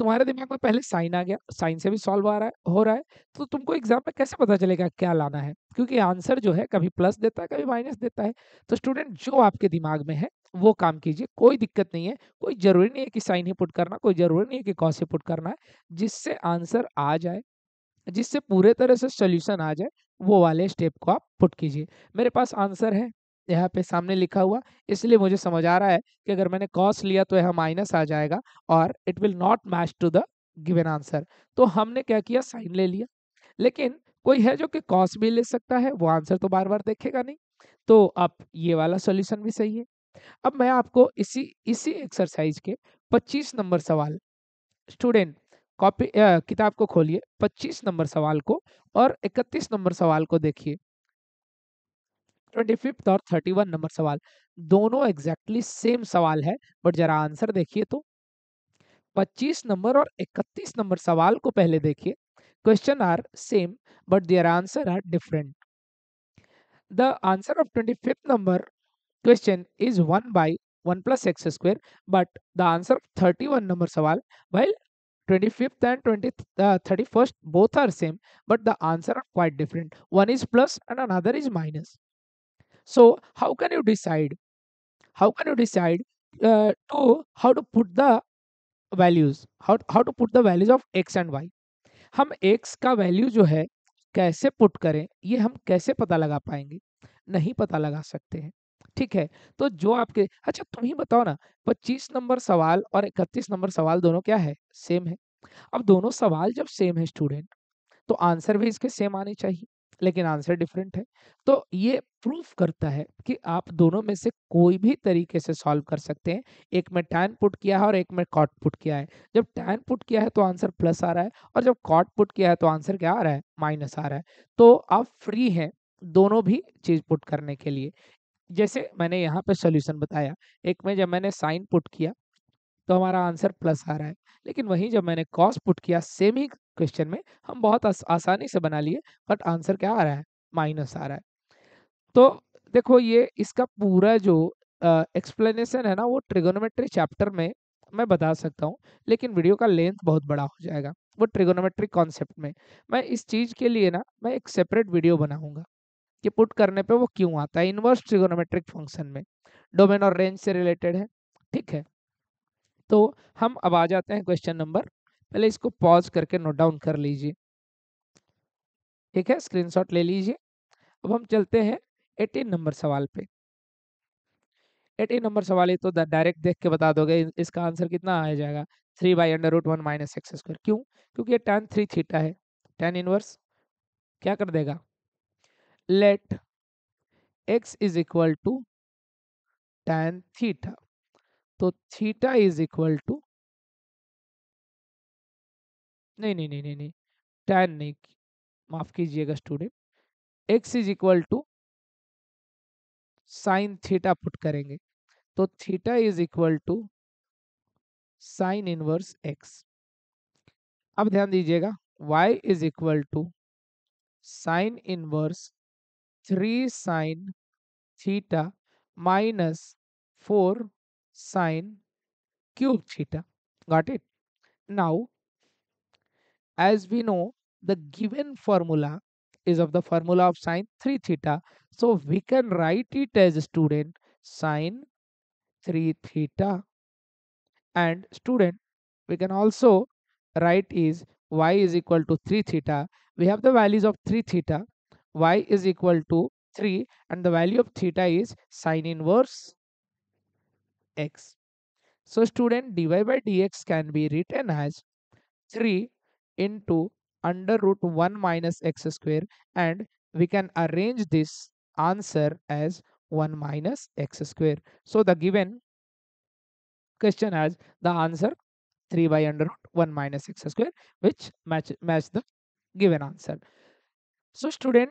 तुम्हारे दिमाग में पहले साइन आ गया साइन से भी सॉल्व आ रहा है हो रहा है तो तुमको एग्जाम में कैसे पता चलेगा क्या लाना है क्योंकि आंसर जो है कभी प्लस देता है कभी माइनस देता है तो स्टूडेंट जो आपके दिमाग में है वो काम कीजिए कोई दिक्कत नहीं है कोई जरूरी नहीं है कि साइन ही पुट करना कोई जरूरी नहीं है कि कौन से पुट करना है जिससे आंसर आ जाए जिससे पूरे तरह से सोल्यूशन आ जाए वो वाले स्टेप को आप पुट कीजिए मेरे पास आंसर है यहाँ पे सामने लिखा हुआ इसलिए मुझे समझ आ रहा है कि अगर मैंने कॉस लिया तो यह माइनस आ जाएगा और it will not match to the given answer तो हमने क्या किया साइन ले लिया लेकिन कोई है जो कि कॉस भी ले सकता है वो आंसर तो बार बार देखेगा नहीं तो अब ये वाला सोल्यूशन भी सही है अब मैं आपको इसी इसी एक्सरसाइज के पच्चीस नंबर सवाल स्टूडेंट कॉपी किताब को खोलिए पच्चीस नंबर सवाल को और इकतीस नंबर सवाल को देखिए ट्वेंटी फिफ्थ और थर्टी वन नंबर सवाल दोनों एग्जैक्टली exactly सेम सवाल है बट जरा आंसर देखिए तो पच्चीस नंबर और इकतीस नंबर सवाल को पहले देखिए question are same but their answer are different the answer of twenty fifth number question is one by one plus x square but the answer of thirty one number सवाल while twenty fifth and twenty thirty first both are same but the answer are quite different one is plus and another is minus so how can you decide how can you decide uh, to how to put the values how how to put the values of x and y हम x का वैल्यू जो है कैसे पुट करें ये हम कैसे पता लगा पाएंगे नहीं पता लगा सकते हैं ठीक है तो जो आपके अच्छा तुम ही बताओ ना पच्चीस नंबर सवाल और इकतीस नंबर सवाल दोनों क्या है सेम है अब दोनों सवाल जब सेम है स्टूडेंट तो आंसर भी इसके सेम आने चाहिए लेकिन आंसर डिफरेंट है तो ये प्रूफ करता है कि आप दोनों में से कोई भी तरीके से सॉल्व कर सकते हैं एक में टैन पुट किया है और एक में कॉट पुट किया है जब टैन पुट किया है तो आंसर प्लस आ रहा है और जब कॉट पुट किया है तो आंसर क्या आ रहा है माइनस आ रहा है तो आप फ्री हैं दोनों भी चीज पुट करने के लिए जैसे मैंने यहाँ पे सोल्यूशन बताया एक में जब मैंने साइन पुट किया तो हमारा आंसर प्लस आ रहा है लेकिन वहीं जब मैंने कॉस पुट किया सेम ही क्वेश्चन में हम बहुत आसानी से बना लिए बट आंसर क्या आ रहा है माइनस आ रहा है तो देखो ये इसका पूरा जो एक्सप्लेनेशन है ना वो ट्रिगोनोमेट्री चैप्टर में मैं बता सकता हूँ लेकिन वीडियो का लेंथ बहुत बड़ा हो जाएगा वो ट्रिगोनोमेट्री कॉन्सेप्ट में मैं इस चीज़ के लिए ना मैं एक सेपरेट वीडियो बनाऊँगा कि पुट करने पे वो क्यों आता है इनवर्स ट्रिगोनोमेट्रिक फंक्शन में डोमेन और रेंज से रिलेटेड है ठीक है तो हम अब आ जाते हैं क्वेश्चन नंबर पहले इसको पॉज करके नोट डाउन कर लीजिए ठीक है स्क्रीनशॉट ले लीजिए अब हम चलते हैं एटीन नंबर सवाल पे एटीन नंबर सवाल है तो डायरेक्ट देख के बता दोगे इसका आंसर कितना आ जाएगा three by under root one minus x square क्यों क्योंकि ये टेन थ्री थीटा है टेन इनवर्स क्या कर देगा let x is equal to tan theta तो थीटा इज इक्वल टू नहीं नहीं नहीं नहीं नहीं टेन नहीं माफ कीजिएगा student x is equal to sine theta put करेंगे तो theta is equal to sign inverse x अब ध्यान दीजिएगा y is equal to sine inverse three sine theta minus four sine cube theta got it now as we know the given formula is of the formula of sine 3 theta. So we can write it as student sine 3 theta. And student, we can also write is y is equal to 3 theta. We have the values of 3 theta. y is equal to 3 and the value of theta is sine inverse x. So student dy by dx can be written as 3 into under root 1 minus x square and we can arrange this answer as 1 minus x square. So the given question has the answer 3 by under root 1 minus x square which match, match the given answer. So student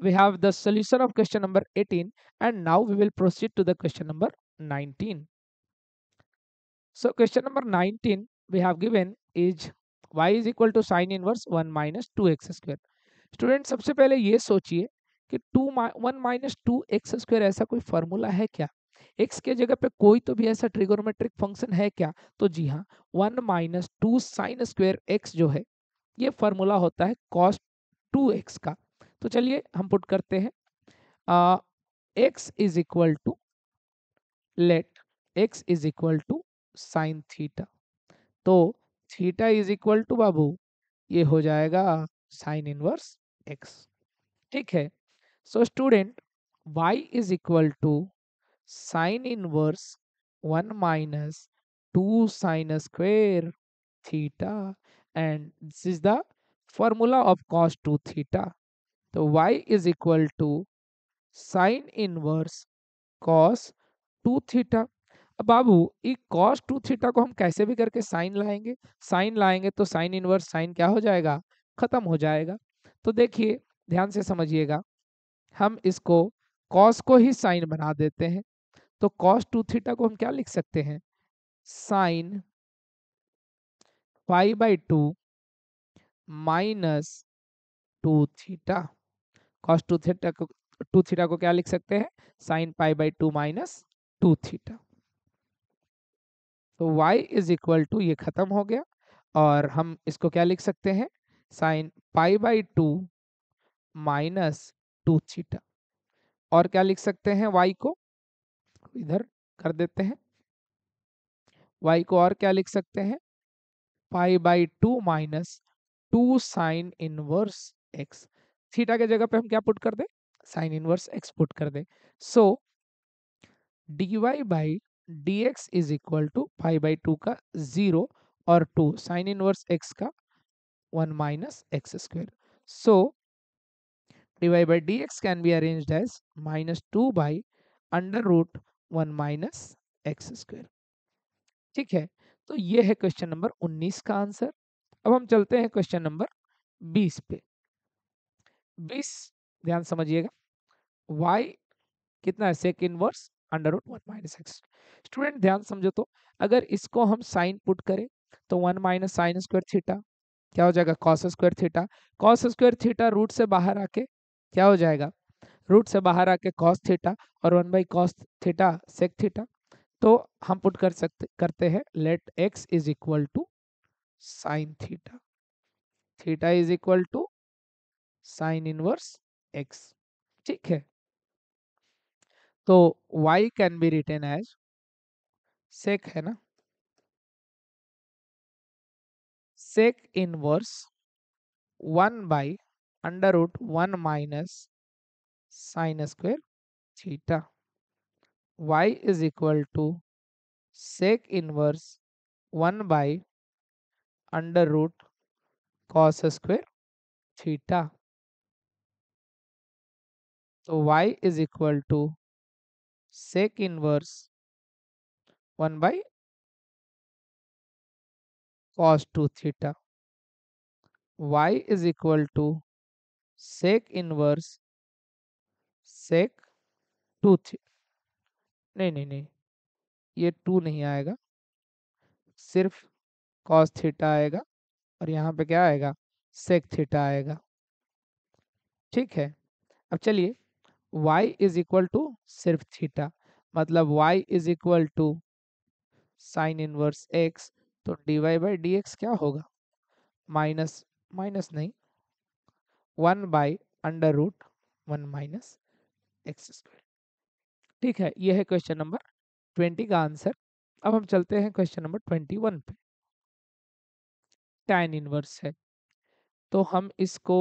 we have the solution of question number 18 and now we will proceed to the question number 19. So question number 19 we have given is y is equal to sign inverse one minus two x square student सबसे पहले ये सोचिए कि two one minus two x square ऐसा कोई फार्मूला है क्या एक्स के जगह पे कोई तो भी ऐसा ट्रिगोनोमेट्रिक फंक्शन है क्या तो जी हाँ one minus two sine square x जो है ये फॉर्मूला होता है कॉस टू एक्स का तो चलिए हम पुट करते हैं x is equal to let x is equal to sine theta तो थीटा इज इक्वल टू बाबू ये हो जाएगा साइन इनवर्स एक्स ठीक है so student y is equal to sign inverse one minus two sine square theta and this is the formula of cos two theta तो y is equal to sign inverse cos two theta अब बाबू एक कॉस टू थीटा को हम कैसे भी करके साइन लाएंगे साइन लाएंगे तो साइन इनवर्स साइन क्या हो जाएगा खत्म हो जाएगा तो देखिए ध्यान से समझिएगा हम इसको कॉस को ही साइन बना देते हैं तो कॉस टू थीटा को हम क्या लिख सकते हैं sine five by two minus two theta cos two theta को टू थीटा को क्या लिख सकते हैं sine pi by two minus two theta तो y इज इक्वल टू ये ख़त्म हो गया और हम इसको क्या लिख सकते हैं sine pi by two minus two theta और क्या लिख सकते हैं y को इधर कर देते हैं y को और क्या लिख सकते हैं pi by two minus two sign inverse x theta के जगह पे हम क्या पुट कर दें साइन इनवर्स एक्स पुट कर दें so d y by dx is equal to five by two का जीरो और टू साइन इनवर्स एक्स का one minus x square so divide by d x can be arrange as minus two by under root one minus x square ठीक है तो ये है क्वेश्चन नंबर उन्नीस का आंसर अब हम चलते हैं क्वेश्चन नंबर बीस पे बीस ध्यान समझिएगा y कितना है sec inverse under root one minus x student ध्यान समझो तो अगर इसको हम साइन पुट करें तो one minus sine square theta क्या हो जाएगा cos square theta cos square theta root से बाहर आके क्या हो जाएगा रूट से बाहर आके कॉस थीटा और one by cos theta sec theta तो हम पुट कर सकते करते हैं let x is equal to sine theta theta is equal to sign inverse x ठीक है तो y can be written as sec है ना sec inverse one by under root one minus sine square theta y is equal to sec inverse one by under root cos square theta तो y is equal to sec inverse 1 by cos 2 theta y is equal to sec inverse sec 2 theta नहीं नहीं नहीं ये टू नहीं आएगा सिर्फ cos थीटा आएगा और यहाँ पे क्या आएगा sec थीटा आएगा ठीक है अब चलिए y इज इक्वल टू सिर्फ थीटा मतलब y is equal to sign inverse x तो dy वाई बाई डी क्या होगा माइनस माइनस नहीं one by under root one minus x square ठीक है यह है क्वेश्चन नंबर ट्वेंटी का आंसर अब हम चलते हैं क्वेश्चन नंबर ट्वेंटी वन पे टैन इनवर्स है तो हम इसको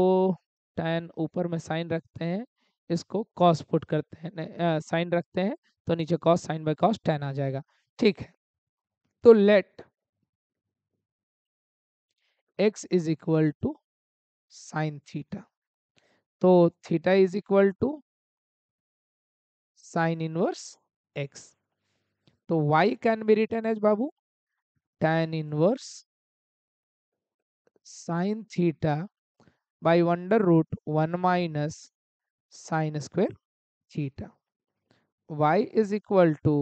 टैन ऊपर में साइन रखते हैं इसको कॉस पुट करते हैं साइन रखते हैं तो नीचे cos sine by cos tan आ जाएगा ठीक है तो let x is equal to sine theta तो theta is equal to sign inverse x तो y can be written as बाबू tan inverse sine theta by under root one minus sine square theta y is equal to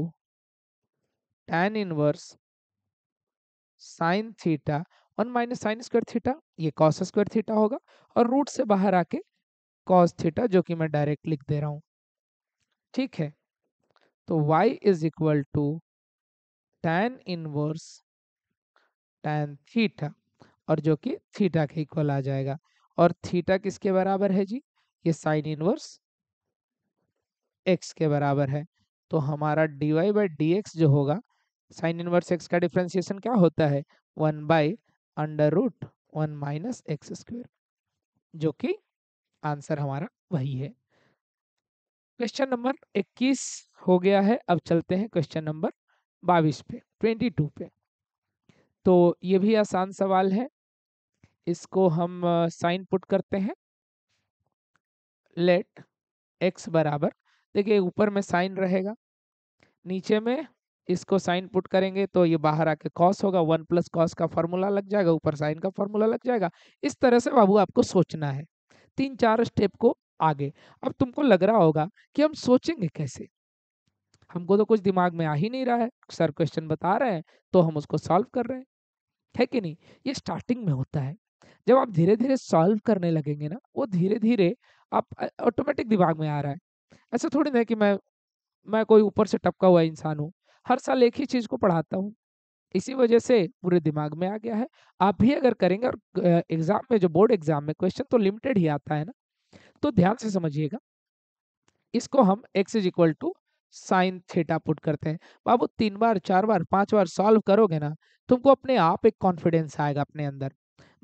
tan inverse sine theta one minus sine square theta ये कॉस स्क्वायर थीटा होगा और रूट से बाहर आके कॉस थीटा जो कि मैं डायरेक्ट लिख दे रहा हूं ठीक है तो y is equal to tan inverse tan theta और जो कि थीटा के इक्वल आ जाएगा और थीटा किसके बराबर है जी ये साइन इनवर्स एक्स के बराबर है तो हमारा d y by d x जो होगा साइन इनवर्स एक्स का डिफ्रेंसिएशन क्या होता है one by under root one minus x square जो कि आंसर हमारा वही है क्वेश्चन नंबर 21 हो गया है अब चलते हैं क्वेश्चन नंबर 22 पे 22 पे तो ये भी आसान सवाल है इसको हम साइन पुट करते हैं लेट एक्स बराबर देखिए ऊपर में साइन रहेगा नीचे में इसको साइन पुट करेंगे तो ये बाहर आके कॉस होगा वन प्लस कॉस का फॉर्मूला लग जाएगा ऊपर साइन का फॉर्मूला लग जाएगा इस तरह से बाबू आपको सोचना है तीन चार स्टेप को आगे अब तुमको लग रहा होगा कि हम सोचेंगे कैसे हमको तो कुछ दिमाग में आ ही नहीं रहा है सर क्वेश्चन बता रहे हैं तो हम उसको सॉल्व कर रहे हैं है कि नहीं ये स्टार्टिंग में होता है जब आप धीरे धीरे सॉल्व करने लगेंगे ना वो धीरे धीरे आप ऑटोमेटिक दिमाग में आ रहा है ऐसा थोड़ी ना कि मैं मैं कोई ऊपर से टपका हुआ इंसान हूँ हर साल एक ही चीज़ को पढ़ाता हूँ इसी वजह से पूरे दिमाग में आ गया है आप भी अगर करेंगे और एग्जाम में जो बोर्ड एग्जाम में क्वेश्चन तो लिमिटेड ही आता है ना तो ध्यान से समझिएगा इसको हम x is equal to sine theta put करते हैं बाबू तीन बार चार बार पांच बार सॉल्व करोगे ना तुमको अपने आप एक कॉन्फिडेंस आएगा अपने अंदर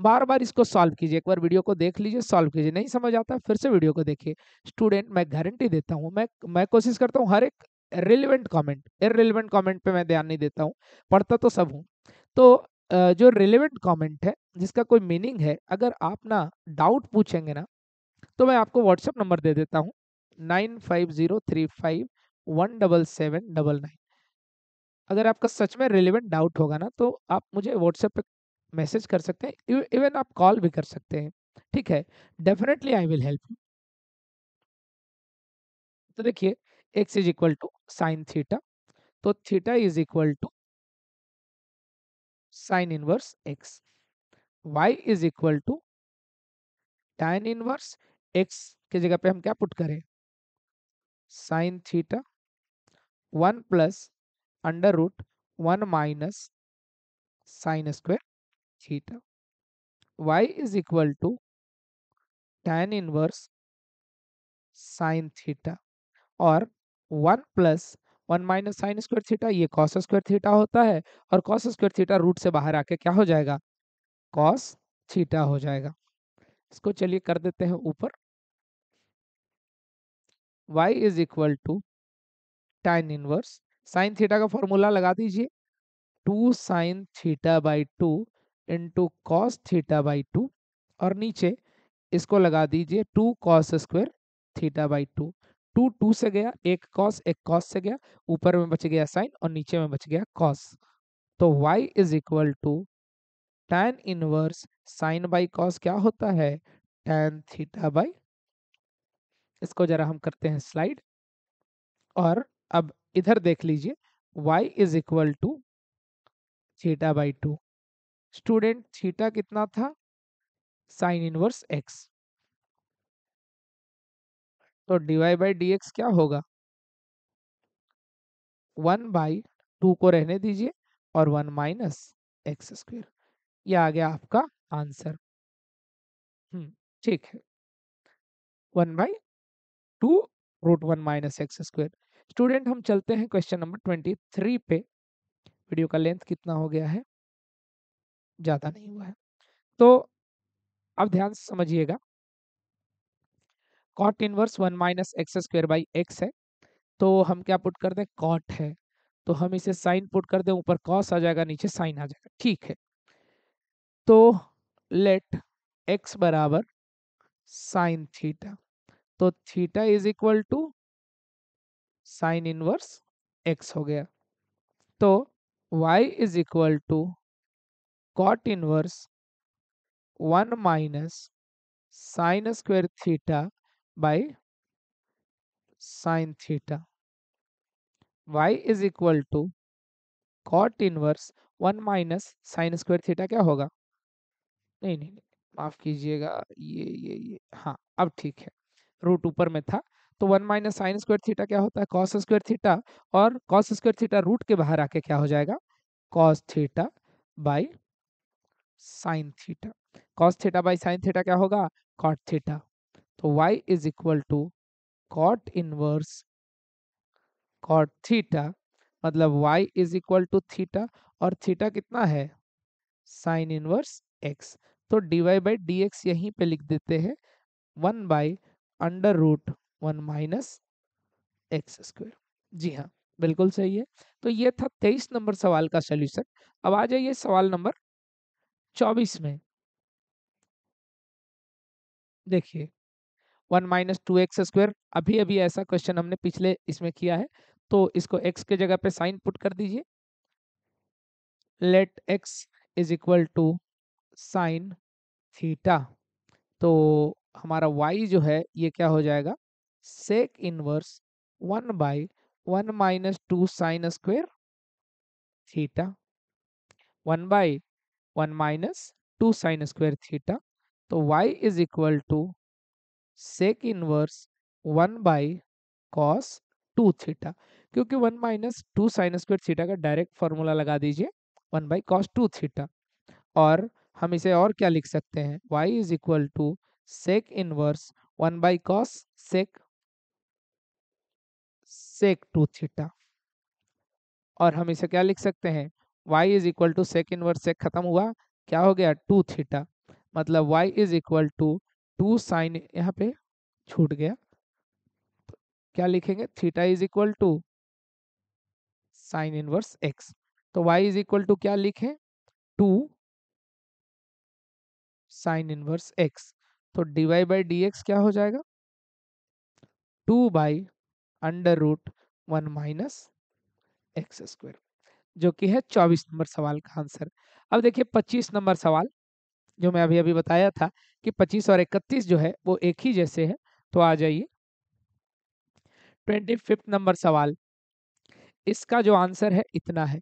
बार बार इसको सॉल्व कीजिए एक बार वीडियो को देख लीजिए सॉल्व कीजिए नहीं समझ आता फिर से वीडियो को देखिए स्टूडेंट मैं गारंटी देता हूँ मैं मैं कोशिश करता हूँ हर एक रेलिवेंट कॉमेंट इरेलीवेंट कॉमेंट पर मैं ध्यान नहीं देता हूँ पढ़ता तो सब हूँ तो जो रिलेवेंट कॉमेंट है जिसका कोई मीनिंग है अगर आप ना डाउट पूछेंगे ना तो मैं आपको व्हाट्सएप नंबर दे देता हूँ nine five zero three five one double seven double nine अगर आपका सच में रिलेवेंट डाउट होगा ना तो आप मुझे व्हाट्सएप पे मैसेज कर सकते हैं इवन आप कॉल भी कर सकते हैं ठीक है definitely I will help you तो देखिए x is equal to sine theta तो theta is equal to sign inverse x y is equal to tan inverse x की जगह पे हम क्या पुट करें sine theta one plus under root one minus sine square theta y is equal to tan inverse sine theta और one plus one minus sine square theta ये कॉस स्क्वायर थीटा होता है और कॉस स्क्वायर थीटा रूट से बाहर आके क्या हो जाएगा कॉस थीटा हो जाएगा इसको चलिए कर देते हैं ऊपर y is equal to tan inverse sine theta का फॉर्मूला लगा दीजिए two sine theta by two into cos theta by two और नीचे इसको लगा दीजिए two cos square theta by two two two से गया एक कॉस एक कॉस से गया ऊपर में बच गया साइन और नीचे में बच गया कॉस तो y is equal to tan inverse sine by cos क्या होता है टेन थीटा बाई इसको जरा हम करते हैं स्लाइड और अब इधर देख लीजिए y is equal to theta by two student theta कितना था साइन इनवर्स एक्स तो डीवाई बाई डी एक्स क्या होगा वन बाई टू को रहने दीजिए और वन माइनस एक्स स्क्वेयर ये आ गया आपका आंसर हम्म, ठीक है one by two root one minus x square student हम चलते हैं क्वेश्चन नंबर ट्वेंटी थ्री पे वीडियो का लेंथ कितना हो गया है ज़्यादा नहीं हुआ है तो अब ध्यान से समझिएगा cot inverse one minus x square by x है तो हम क्या पुट कर दें कॉट है तो हम इसे साइन पुट कर दें ऊपर कॉस आ जाएगा नीचे साइन आ जाएगा ठीक है तो लेट एक्स बराबर साइन थीटा तो theta is equal to sign inverse x हो गया तो y is equal to cot inverse 1 minus sine square theta by sine theta. y is equal to cot inverse one minus sine square theta क्या होगा नहीं नहीं, नहीं माफ कीजिएगा ये ये ये हाँ अब ठीक है रूट ऊपर में था तो one minus sine square theta क्या होता है कॉस स्क्वायर थीटा और कॉस स्क्वायर थीटा रूट के बाहर आके क्या हो जाएगा cos theta by sine theta cos theta by sine theta क्या होगा कॉट थीटा तो y is equal to cot inverse cot theta मतलब y is equal to theta और थीटा कितना है साइन इनवर्स एक्स तो d y by d x यहीं पर लिख देते हैं one by under root one minus x square जी हाँ बिल्कुल सही है तो ये था तेईस नंबर सवाल का सोल्यूशन अब आ जाइए सवाल नंबर चौबीस में देखिए one minus two x square अभी अभी ऐसा क्वेश्चन हमने पिछले इसमें किया है तो इसको एक्स के जगह पे साइन पुट कर दीजिए let x is equal to sine theta तो हमारा वाई जो है ये क्या हो जाएगा sec inverse one by one minus two sine square theta one by one minus two sine square theta तो y is equal to sec inverse one by cos two theta क्योंकि one minus two sine square theta का डायरेक्ट फॉर्मूला लगा दीजिए one by cos two theta और हम इसे और क्या लिख सकते हैं y is equal to sec inverse one by cos sec sec two theta और हम इसे क्या लिख सकते हैं y is equal to sec inverse sec खत्म हुआ क्या हो गया टू थीटा मतलब y is equal to two sine यहाँ पे छूट गया तो क्या लिखेंगे theta is equal to sign inverse x तो y इज इक्वल टू क्या लिखें टू साइन इनवर्स एक्स तो dy बाई डी क्या हो जाएगा two by under root one minus x square जो कि है चौबीस नंबर सवाल का आंसर अब देखिए पच्चीस नंबर सवाल जो मैं अभी अभी बताया था कि पच्चीस और इकतीस जो है वो एक ही जैसे है तो आ जाइए ट्वेंटी फिफ्थ नंबर सवाल इसका जो आंसर है इतना है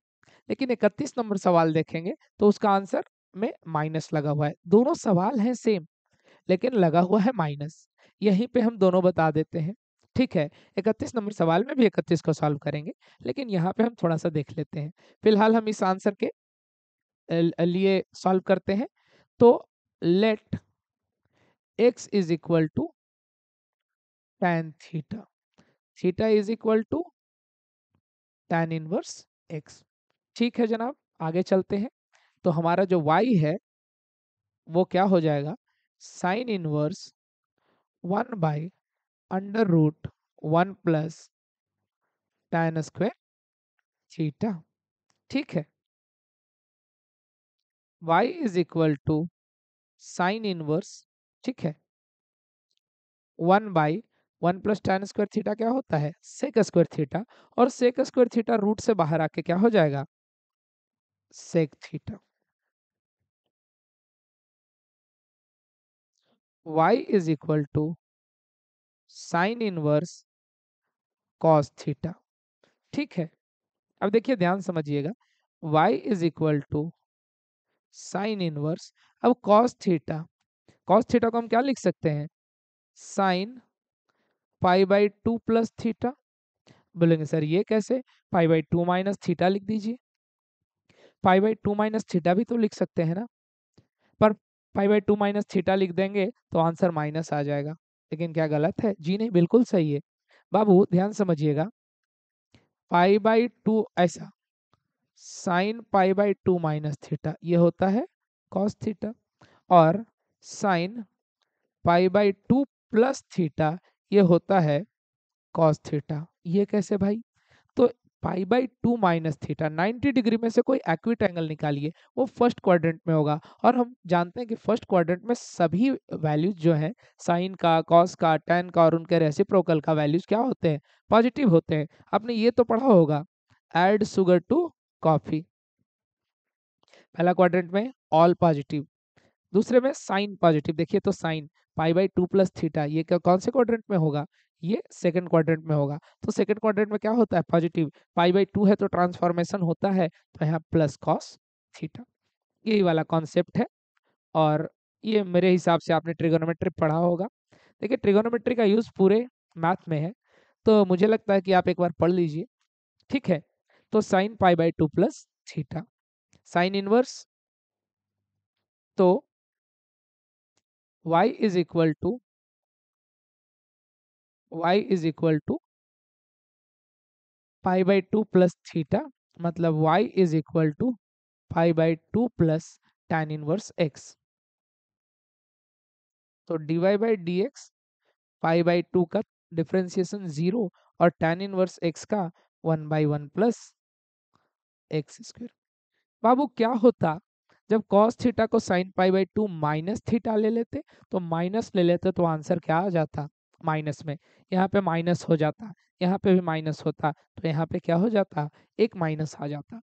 लेकिन इकतीस नंबर सवाल देखेंगे तो उसका आंसर में माइनस लगा हुआ है दोनों सवाल हैं सेम लेकिन लगा हुआ है माइनस यहीं पे हम दोनों बता देते हैं ठीक है इकतीस नंबर सवाल में भी इकतीस को सॉल्व करेंगे लेकिन यहाँ पे हम थोड़ा सा देख लेते हैं फिलहाल हम इस आंसर के लिए सॉल्व करते हैं तो let x is equal to tan theta theta is equal to tan inverse x ठीक है जनाब आगे चलते हैं तो हमारा जो y है वो क्या हो जाएगा sign inverse one by under root one plus tan square theta ठीक है y is equal to sign inverse ठीक है one by one plus tan square theta क्या होता है सेक स्क्वायर थीटा और सेक स्क्वायर थीटा रूट से बाहर आके क्या हो जाएगा sec theta y is equal to sign inverse cos theta ठीक है अब देखिए ध्यान समझिएगा y is equal to sign inverse अब कॉस थीटा कॉस थीटा को हम क्या लिख सकते हैं sine pi by two plus theta बोलेंगे सर ये कैसे pi by two minus theta लिख दीजिए pi by two minus theta भी तो लिख सकते हैं ना पर pi by two minus theta लिख देंगे तो आंसर माइनस आ जाएगा लेकिन क्या गलत है जी नहीं बिल्कुल सही है बाबू ध्यान समझिएगा पाई बाई टू ऐसा sin pi by two minus theta ये होता है कॉस थीटा और sin pi by two plus theta ये होता है कॉस थीटा ये कैसे भाई तो pi by two minus theta 90 degree में से कोई एक्विट एंगल निकालिए वो फर्स्ट क्वाड्रेंट में होगा और हम जानते हैं कि फर्स्ट क्वाड्रेंट में सभी वैल्यूज जो हैं साइन का कॉस का टेन का और उनके रेसिप्रोकल का वैल्यूज क्या होते हैं पॉजिटिव होते हैं आपने ये तो पढ़ा होगा एड सुगर टू कॉफी पहला क्वाड्रेंट में ऑल पॉजिटिव दूसरे में साइन पॉजिटिव देखिए तो sin pi by two plus theta ये कौन से क्वाड्रेंट में होगा ये सेकंड क्वाड्रेंट में होगा तो सेकंड क्वाड्रेंट में क्या होता है पॉजिटिव पाई बाई टू है तो ट्रांसफॉर्मेशन होता है तो यहाँ प्लस कॉस थीटा यही वाला कॉन्सेप्ट है और ये मेरे हिसाब से आपने ट्रिगोनोमेट्री पढ़ा होगा देखिए ट्रिगोनोमेट्री का यूज़ पूरे मैथ में है तो मुझे लगता है कि आप एक बार पढ़ लीजिए ठीक है तो sin pi by two plus theta sin inverse तो y is equal to y is equal to pi by two plus theta मतलब y is equal to pi by two plus tan inverse x तो d y by d x pi by two का डिफ्रेंसिएशन जीरो और टैन इनवर्स एक्स का one by one plus x square बाबू क्या होता जब cos थीटा को sin pi by two minus theta ले लेते तो माइनस ले लेते तो आंसर क्या आ जाता माइनस में यहाँ पे माइनस हो जाता यहाँ पे भी माइनस होता तो यहाँ पे क्या हो जाता एक माइनस आ जाता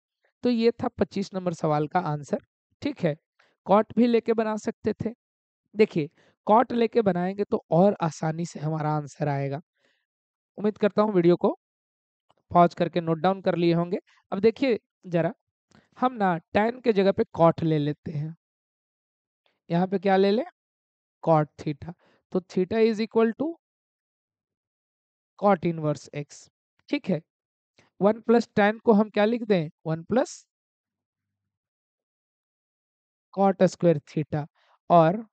तो ये था पच्चीस नंबर सवाल का आंसर ठीक है कॉट भी लेके बना सकते थे देखिए कॉट लेके बनाएंगे तो और आसानी से हमारा आंसर आएगा उम्मीद करता हूँ वीडियो को पॉज करके नोट डाउन कर लिए होंगे अब देखिए जरा हम ना टेन के जगह पे कॉट ले लेते हैं यहाँ पे क्या ले लें कॉट थीटा तो theta is equal to cot inverse x ठीक है वन प्लस टेन को हम क्या लिख दें one plus cot square theta और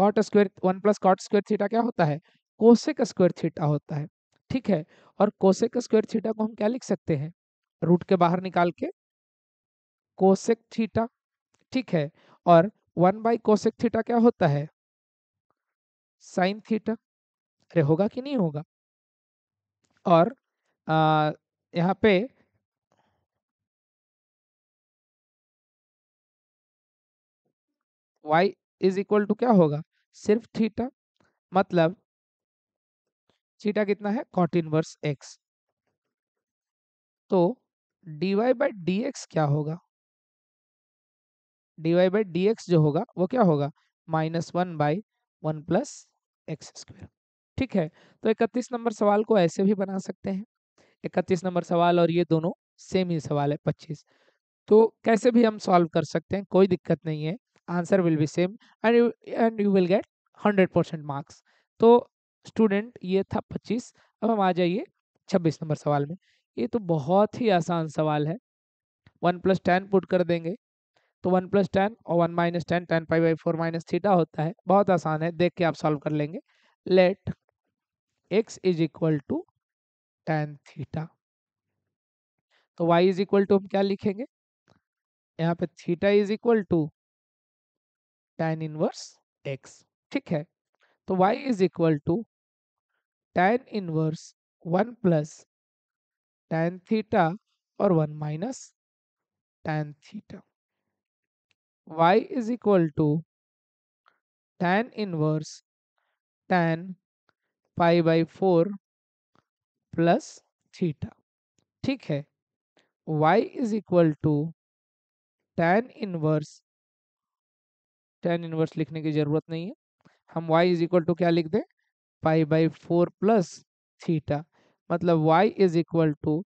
cot square one plus cot square theta क्या होता है कोसेक स्क्वायर थीटा होता है ठीक है और कोसेक स्क्वायर थीटा को हम क्या लिख सकते हैं रूट के बाहर निकाल के कोसेक थीटा ठीक है और वन बाई कोसेक थीटा क्या होता है साइन थीटा अरे होगा कि नहीं होगा और यहाँ पे y इज़ इक्वल टू क्या होगा सिर्फ थीटा मतलब थीटा कितना है cot इनवर्स x तो dy बाई डी एक्स क्या होगा dy बाई डी एक्स जो होगा वो क्या होगा minus one by one plus x square ठीक है तो इकतीस नंबर सवाल को ऐसे भी बना सकते हैं इकतीस नंबर सवाल और ये दोनों सेम ही सवाल है पच्चीस तो कैसे भी हम सॉल्व कर सकते हैं कोई दिक्कत नहीं है answer will be same and and you will get hundred percent marks तो स्टूडेंट ये था पच्चीस अब हम आ जाइए छब्बीस नंबर सवाल में ये तो बहुत ही आसान सवाल है वन प्लस टेन पुट कर देंगे तो वन प्लस टेन और one minus tan tan five by four minus theta होता है बहुत आसान है देख के आप सॉल्व कर लेंगे let x is equal to tan theta तो y इज इक्वल टू हम क्या लिखेंगे यहाँ पे theta is equal to tan inverse x ठीक है तो y is equal to tan inverse one plus tan theta और one minus tan theta y is equal to tan inverse tan pi by four plus theta ठीक है y is equal to tan inverse tan inverse लिखने की जरूरत नहीं है हम y इज इक्वल टू क्या लिख दें pi by four plus theta मतलब y is equal to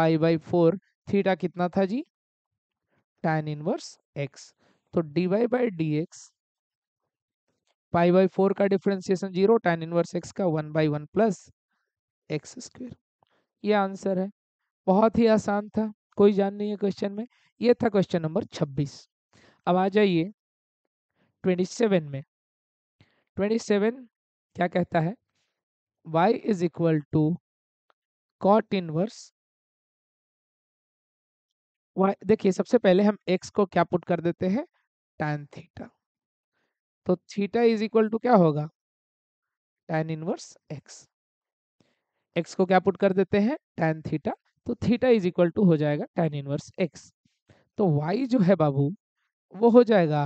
pi by four theta कितना था जी टेन इनवर्स x तो d y by d x pi by four का differentiation zero tan inverse x का one by one plus x square ये आंसर है बहुत ही आसान था कोई जान नहीं है क्वेश्चन में ये था क्वेश्चन नंबर छब्बीस अब आ जाइए ट्वेंटी सेवन में ट्वेंटी सेवन क्या कहता है y is equal to cot inverse y देखिए सबसे पहले हम एक्स को क्या पुट कर देते हैं टेन थीटा तो थीटा इज इक्वल टू क्या होगा टेन इनवर्स एक्स एक्स को क्या पुट कर देते हैं टेन थीटा तो थीटा इज इक्वल टू हो जाएगा टेन इनवर्स एक्स तो वाई जो है बाबू वो हो जाएगा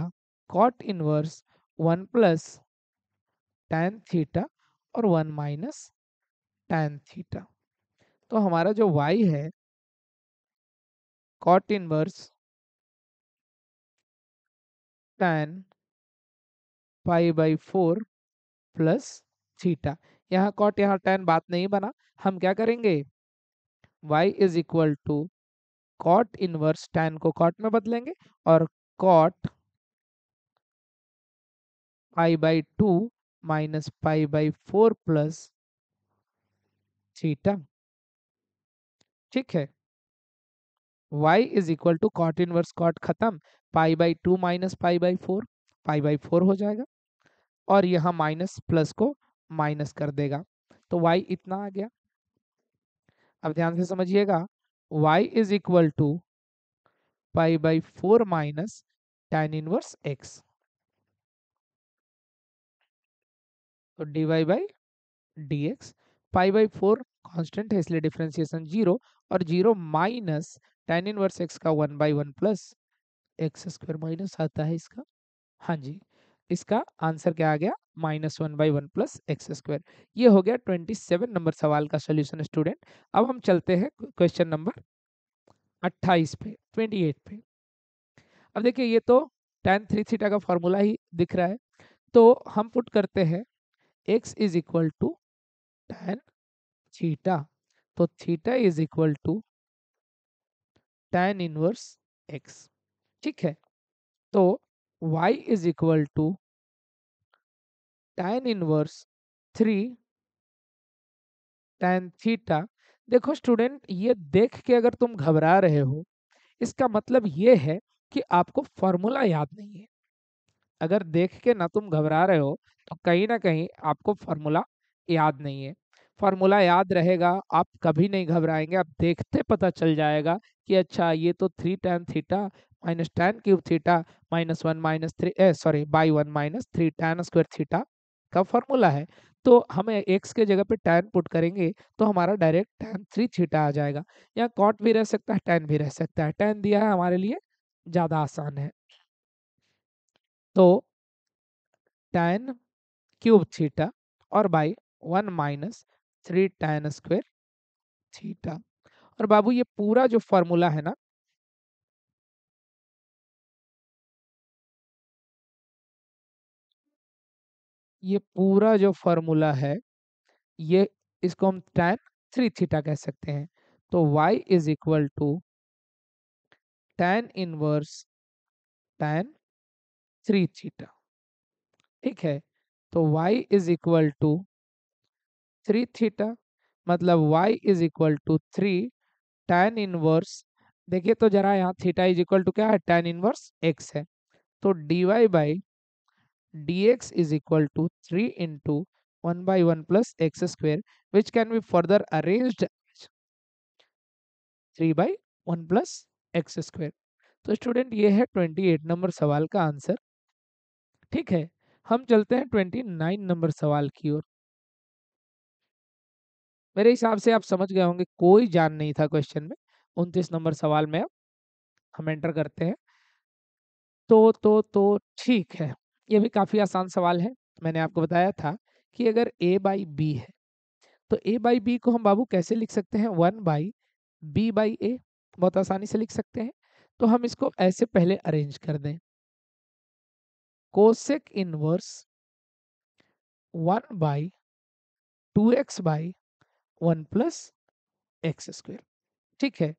cot inverse one plus tan theta और वन माइनस टेन थीटा तो हमारा जो वाई है cot inverse tan pi by four plus theta यहाँ कॉट यहाँ टेन बात नहीं बना हम क्या करेंगे y is equal to cot inverse tan को कॉट में बदलेंगे और cot pi by two minus pi by four plus theta ठीक है y is equal to cot inverse cot खत्म pi by two minus pi by four pi by four हो जाएगा और यहाँ माइनस प्लस को माइनस कर देगा तो y इतना आ गया अब ध्यान से समझिएगा y is equal to pi by four minus tan inverse x तो d y by d x pi by four constant है इसलिए डिफ्रेंसिएशन जीरो और zero minus tan inverse x का one by one plus x square minus आता है इसका हाँ जी इसका आंसर क्या आ गया minus one by one plus x square ये हो गया ट्वेंटी सेवन नंबर सवाल का सोल्यूशन स्टूडेंट अब हम चलते हैं क्वेश्चन नंबर अट्ठाईस पे ट्वेंटी एट पे अब देखिए ये तो टेन थ्री थीटा का फॉर्मूला ही दिख रहा है तो हम पुट करते हैं x is equal to tan theta तो theta is equal to tan inverse x ठीक है तो y is equal to tan inverse three tan theta देखो स्टूडेंट ये देख के अगर तुम घबरा रहे हो इसका मतलब ये है कि आपको फॉर्मूला याद नहीं है अगर देख के ना तुम घबरा रहे हो तो कहीं ना कहीं आपको फॉर्मूला याद नहीं है फार्मूला याद रहेगा आप कभी नहीं घबराएंगे आप देखते पता चल जाएगा कि अच्छा ये तो three tan theta minus tan cube theta minus one minus three sorry by one minus three tan square theta का फॉर्मूला है तो हमें एक्स के जगह पे टेन पुट करेंगे तो हमारा डायरेक्ट टेन थ्री थीटा आ जाएगा या कॉट भी रह सकता है टेन भी रह सकता है टेन दिया है हमारे लिए ज़्यादा आसान है तो टेन क्यूब थीटा और by one minus three tan square theta और बाबू ये पूरा जो फॉर्मूला है ना ये पूरा जो फॉर्मूला है ये इसको हम टैन थ्री थीटा कह सकते हैं तो y is equal to tan inverse tan three theta ठीक है तो y is equal to three theta मतलब y is equal to three tan inverse देखिए तो जरा यहाँ थीटा इज इक्वल टू क्या है टैन इनवर्स x है तो d y by d x is equal to three into one by one plus x square which can be further arrange three by one plus x square तो स्टूडेंट ये है ट्वेंटी एट नंबर सवाल का आंसर ठीक है हम चलते हैं ट्वेंटी नाइन नंबर सवाल की ओर मेरे हिसाब से आप समझ गए होंगे कोई जान नहीं था क्वेश्चन में उनतीस नंबर सवाल में हम एंटर करते हैं तो तो तो ठीक है ये भी काफ़ी आसान सवाल है मैंने आपको बताया था कि अगर ए बाई बी है तो ए बाई बी को हम बाबू कैसे लिख सकते हैं one by b by a बहुत आसानी से लिख सकते हैं तो हम इसको ऐसे पहले अरेंज कर दें cosec inverse one by two x by one plus x square ठीक है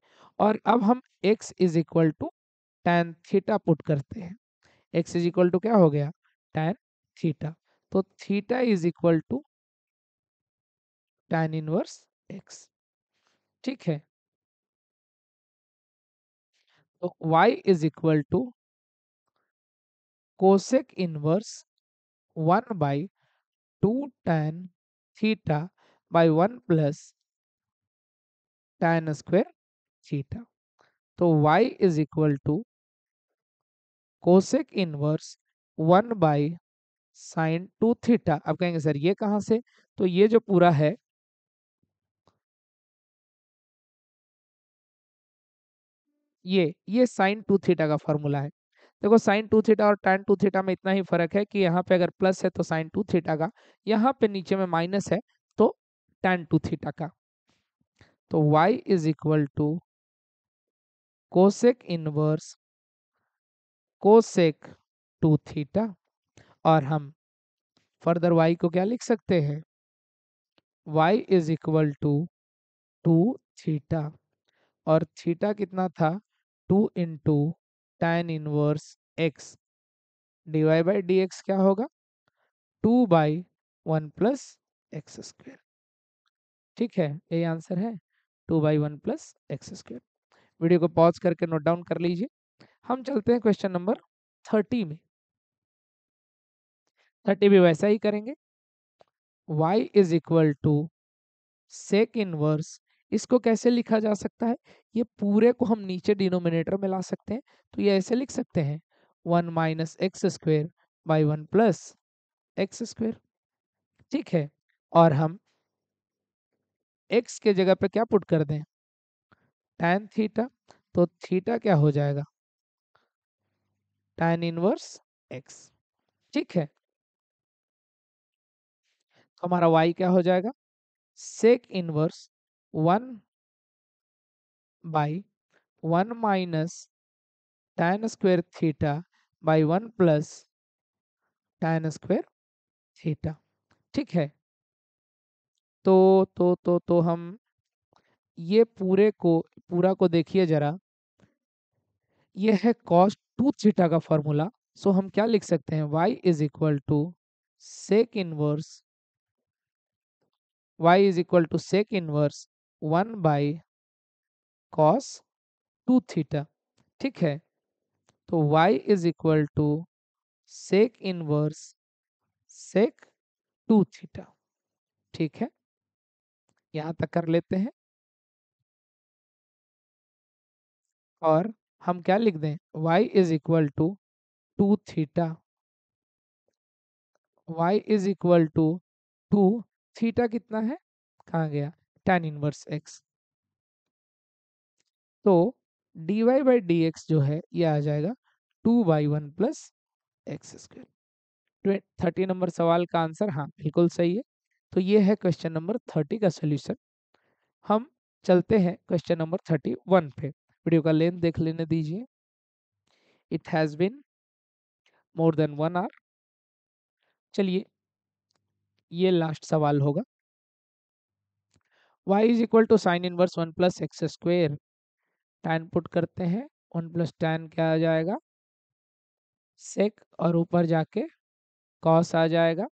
और अब हम x is equal to tan theta put करते हैं x इज इक्वल टू क्या हो गया टेन थीटा तो theta is equal to tan inverse x ठीक है तो y is equal to cosec inverse one by two tan theta by one plus tan square theta. तो y is equal to cosec inverse one by sin two theta अब कहेंगे सर ये कहां से तो ये जो पूरा है ये ये साइन टू थीटा का फॉर्मूला है देखो साइन टू थीटा और टैन टू थीटा में इतना ही फर्क है कि यहाँ पे अगर प्लस है तो साइन टू थीटा का यहाँ पे नीचे में माइनस है टेन टू थीटा का तो y is equal to cosec inverse cosec two theta और हम फर्दर y को क्या लिख सकते हैं y is equal to two theta और थीटा कितना था two into tan inverse x d y by d x क्या होगा two by one plus x square ठीक है यही आंसर है two by one plus x square video को पॉज करके नोट डाउन कर लीजिए हम चलते हैं क्वेश्चन नंबर थर्टी में थर्टी भी वैसा ही करेंगे y is equal to sec inverse इसको कैसे लिखा जा सकता है ये पूरे को हम नीचे डिनोमिनेटर में ला सकते हैं तो ये ऐसे लिख सकते हैं one minus x square by one plus x square ठीक है और हम एक्स के जगह पे क्या पुट कर दें टैन थीटा तो थीटा क्या हो जाएगा टैन इनवर्स एक्स ठीक है तो हमारा वाई क्या हो जाएगा sec inverse one by one minus tan square theta by one plus tan square theta ठीक है तो तो तो तो हम ये पूरे को पूरा को देखिए जरा ये है कॉस टू थीटा का फॉर्मूला सो हम क्या लिख सकते हैं y is equal to sec inverse y is equal to sec inverse one by cos two theta ठीक है तो y is equal to sec inverse sec two theta ठीक है यहाँ तक कर लेते हैं और हम क्या लिख दें y is equal to two theta y is equal to two theta कितना है कहा गया tan इनवर्स x तो dy बाई डी जो है ये आ जाएगा two by one plus x square thirty नंबर सवाल का आंसर हाँ बिल्कुल सही है तो ये है क्वेश्चन नंबर थर्टी का सोल्यूशन हम चलते हैं क्वेश्चन नंबर थर्टी वन पे वीडियो का लेंथ देख लेने दीजिए it has been more than one hour चलिए ये लास्ट सवाल होगा y is equal to sin inverse one plus x square tan put करते हैं वन प्लस टैन क्या आ जाएगा सेक और ऊपर जाके कॉस आ जाएगा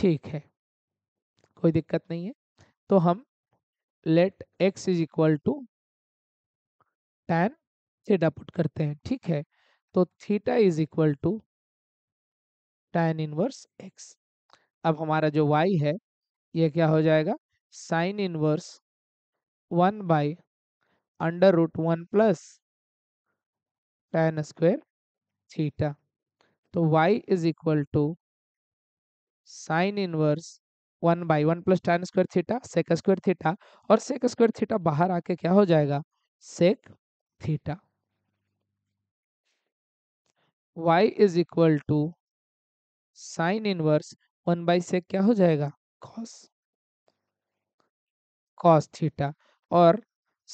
ठीक है कोई दिक्कत नहीं है तो हम let x is equal to tan theta put करते हैं ठीक है तो theta is equal to tan inverse x अब हमारा जो वाई है ये क्या हो जाएगा sign inverse one by under root one plus tan square theta तो y is equal to sign inverse one by one plus tan square theta sec square theta और सेक स्क्वायर थीटा बाहर आके क्या हो जाएगा sec theta y is equal to sign inverse one by sec क्या हो जाएगा कॉस कॉस थीटा और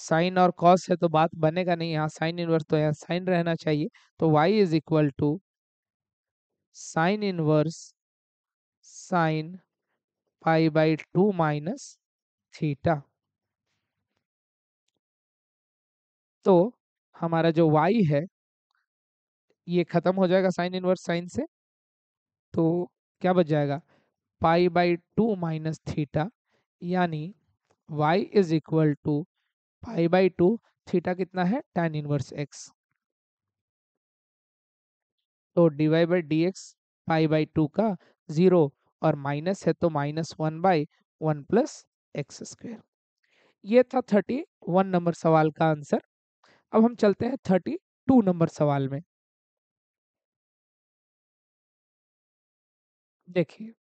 साइन और कॉस है तो बात बनेगा नहीं यहाँ साइन इनवर्स तो यहाँ साइन रहना चाहिए तो y is equal to sign inverse sine pi by 2 minus theta तो हमारा जो y है ये खत्म हो जाएगा साइन इनवर्स साइन से तो क्या बच जाएगा pi by two minus theta यानी y is equal to pi by two theta कितना है टेन इनवर्स x तो dy by d x pi by two का जीरो और माइनस है तो minus one by one plus x square ये था थर्टी वन नंबर सवाल का आंसर अब हम चलते हैं थर्टी टू नंबर सवाल में देखिए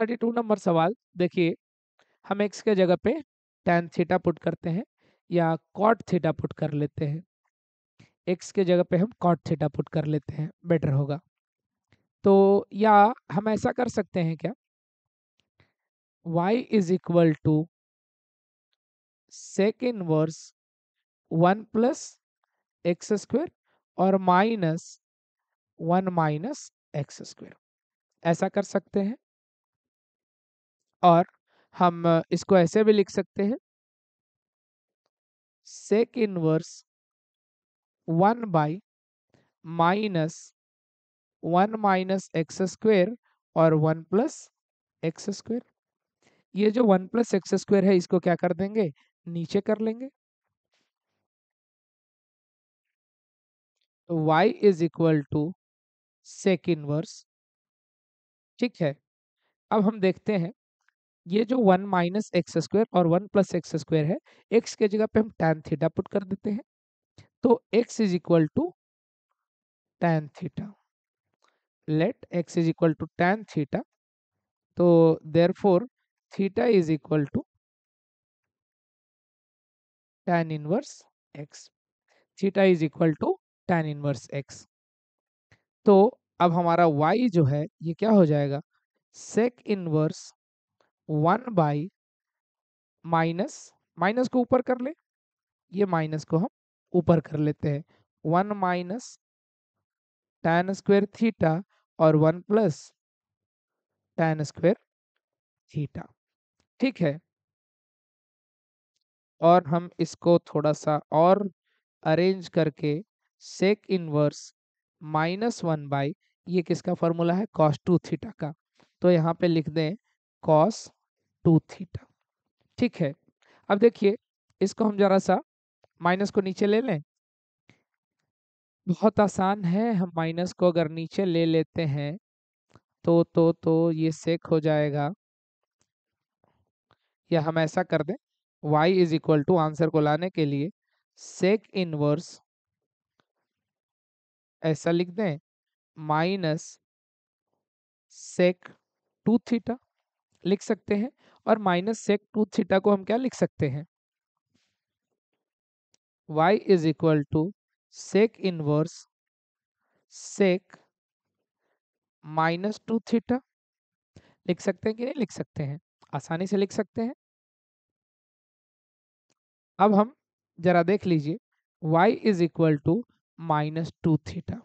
थर्टी टू नंबर सवाल देखिए हम एक्स के जगह पे टेन थीटा पुट करते हैं या कॉट थीटा पुट कर लेते हैं एक्स के जगह पे हम कॉट थीटा पुट कर लेते हैं बेटर होगा तो या हम ऐसा कर सकते हैं क्या y is equal to sec inverse one plus x square और minus one minus x square ऐसा कर सकते हैं और हम इसको ऐसे भी लिख सकते हैं sec inverse one by minus one minus x square और वन प्लस एक्स स्क्वेयर ये जो वन प्लस एक्स स्क्वेयर है इसको क्या कर देंगे नीचे कर लेंगे तो y is equal to sec inverse ठीक है अब हम देखते हैं ये जो वन माइनस एक्स स्क्वायर और वन प्लस एक्स स्क्वेयर है एक्स के जगह पे हम tan थीटा पुट कर देते हैं तो x is equal to tan theta let x is equal to tan theta तो therefore theta is equal to tan inverse x theta is equal to tan inverse x तो अब हमारा y जो है ये क्या हो जाएगा sec inverse one by minus minus को ऊपर कर ले ये माइनस को हम ऊपर कर लेते हैं one minus tan square theta और one plus tan square theta ठीक है और हम इसको थोड़ा सा और अरेंज करके sec inverse minus one by ये किसका फॉर्मूला है कॉस टू थीटा का तो यहाँ पे लिख दें कॉस टू थीटा ठीक है अब देखिए इसको हम जरा सा माइनस को नीचे ले लें बहुत आसान है हम माइनस को अगर नीचे ले लेते हैं तो तो तो ये सेक हो जाएगा या हम ऐसा कर दें y is equal to answer को लाने के लिए सेक इनवर्स ऐसा लिख दें माइनस सेक टू थीटा लिख सकते हैं और माइनस सेक टू थीटा को हम क्या लिख सकते हैं y is equal to sec inverse sec minus two theta लिख सकते हैं कि नहीं लिख सकते हैं आसानी से लिख सकते हैं अब हम जरा देख लीजिए y is equal to minus two theta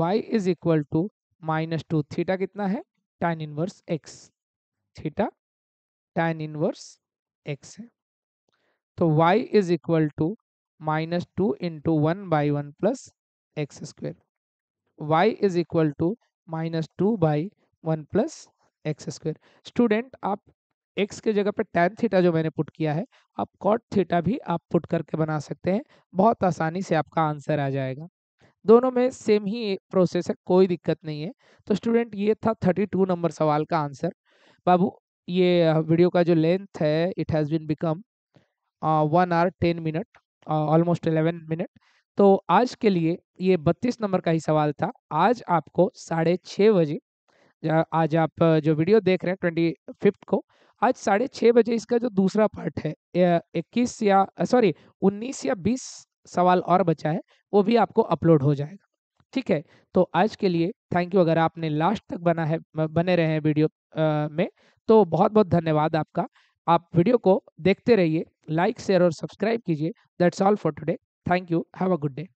y is equal to minus two theta कितना है tan inverse x theta tan inverse x है तो y is equal to minus two into one by one plus x square y is equal to minus two by one plus x square student आप एक्स के जगह पे टेन थीटा जो मैंने पुट किया है आप कॉट थीटा भी आप पुट करके बना सकते हैं बहुत आसानी से आपका आंसर आ जाएगा दोनों में सेम ही प्रोसेस है कोई दिक्कत नहीं है तो स्टूडेंट ये था थर्टी टू नंबर सवाल का आंसर बाबू ये वीडियो का जो लेंथ है it has been become one hour ten minute almost eleven minute तो आज के लिए ये बत्तीस नंबर का ही सवाल था आज आपको साढ़े छः बजे आज आप जो वीडियो देख रहे हैं ट्वेंटी फिफ्थ को आज साढ़े छः बजे इसका जो दूसरा पार्ट है इक्कीस या सॉरी उन्नीस या बीस सवाल और बचा है वो भी आपको अपलोड हो जाएगा ठीक है तो आज के लिए थैंक यू अगर आपने लास्ट तक बना है बने रहे हैं वीडियो आ, में तो बहुत बहुत धन्यवाद आपका आप वीडियो को देखते रहिए लाइक शेयर और सब्सक्राइब कीजिए that's all for today thank you have a good day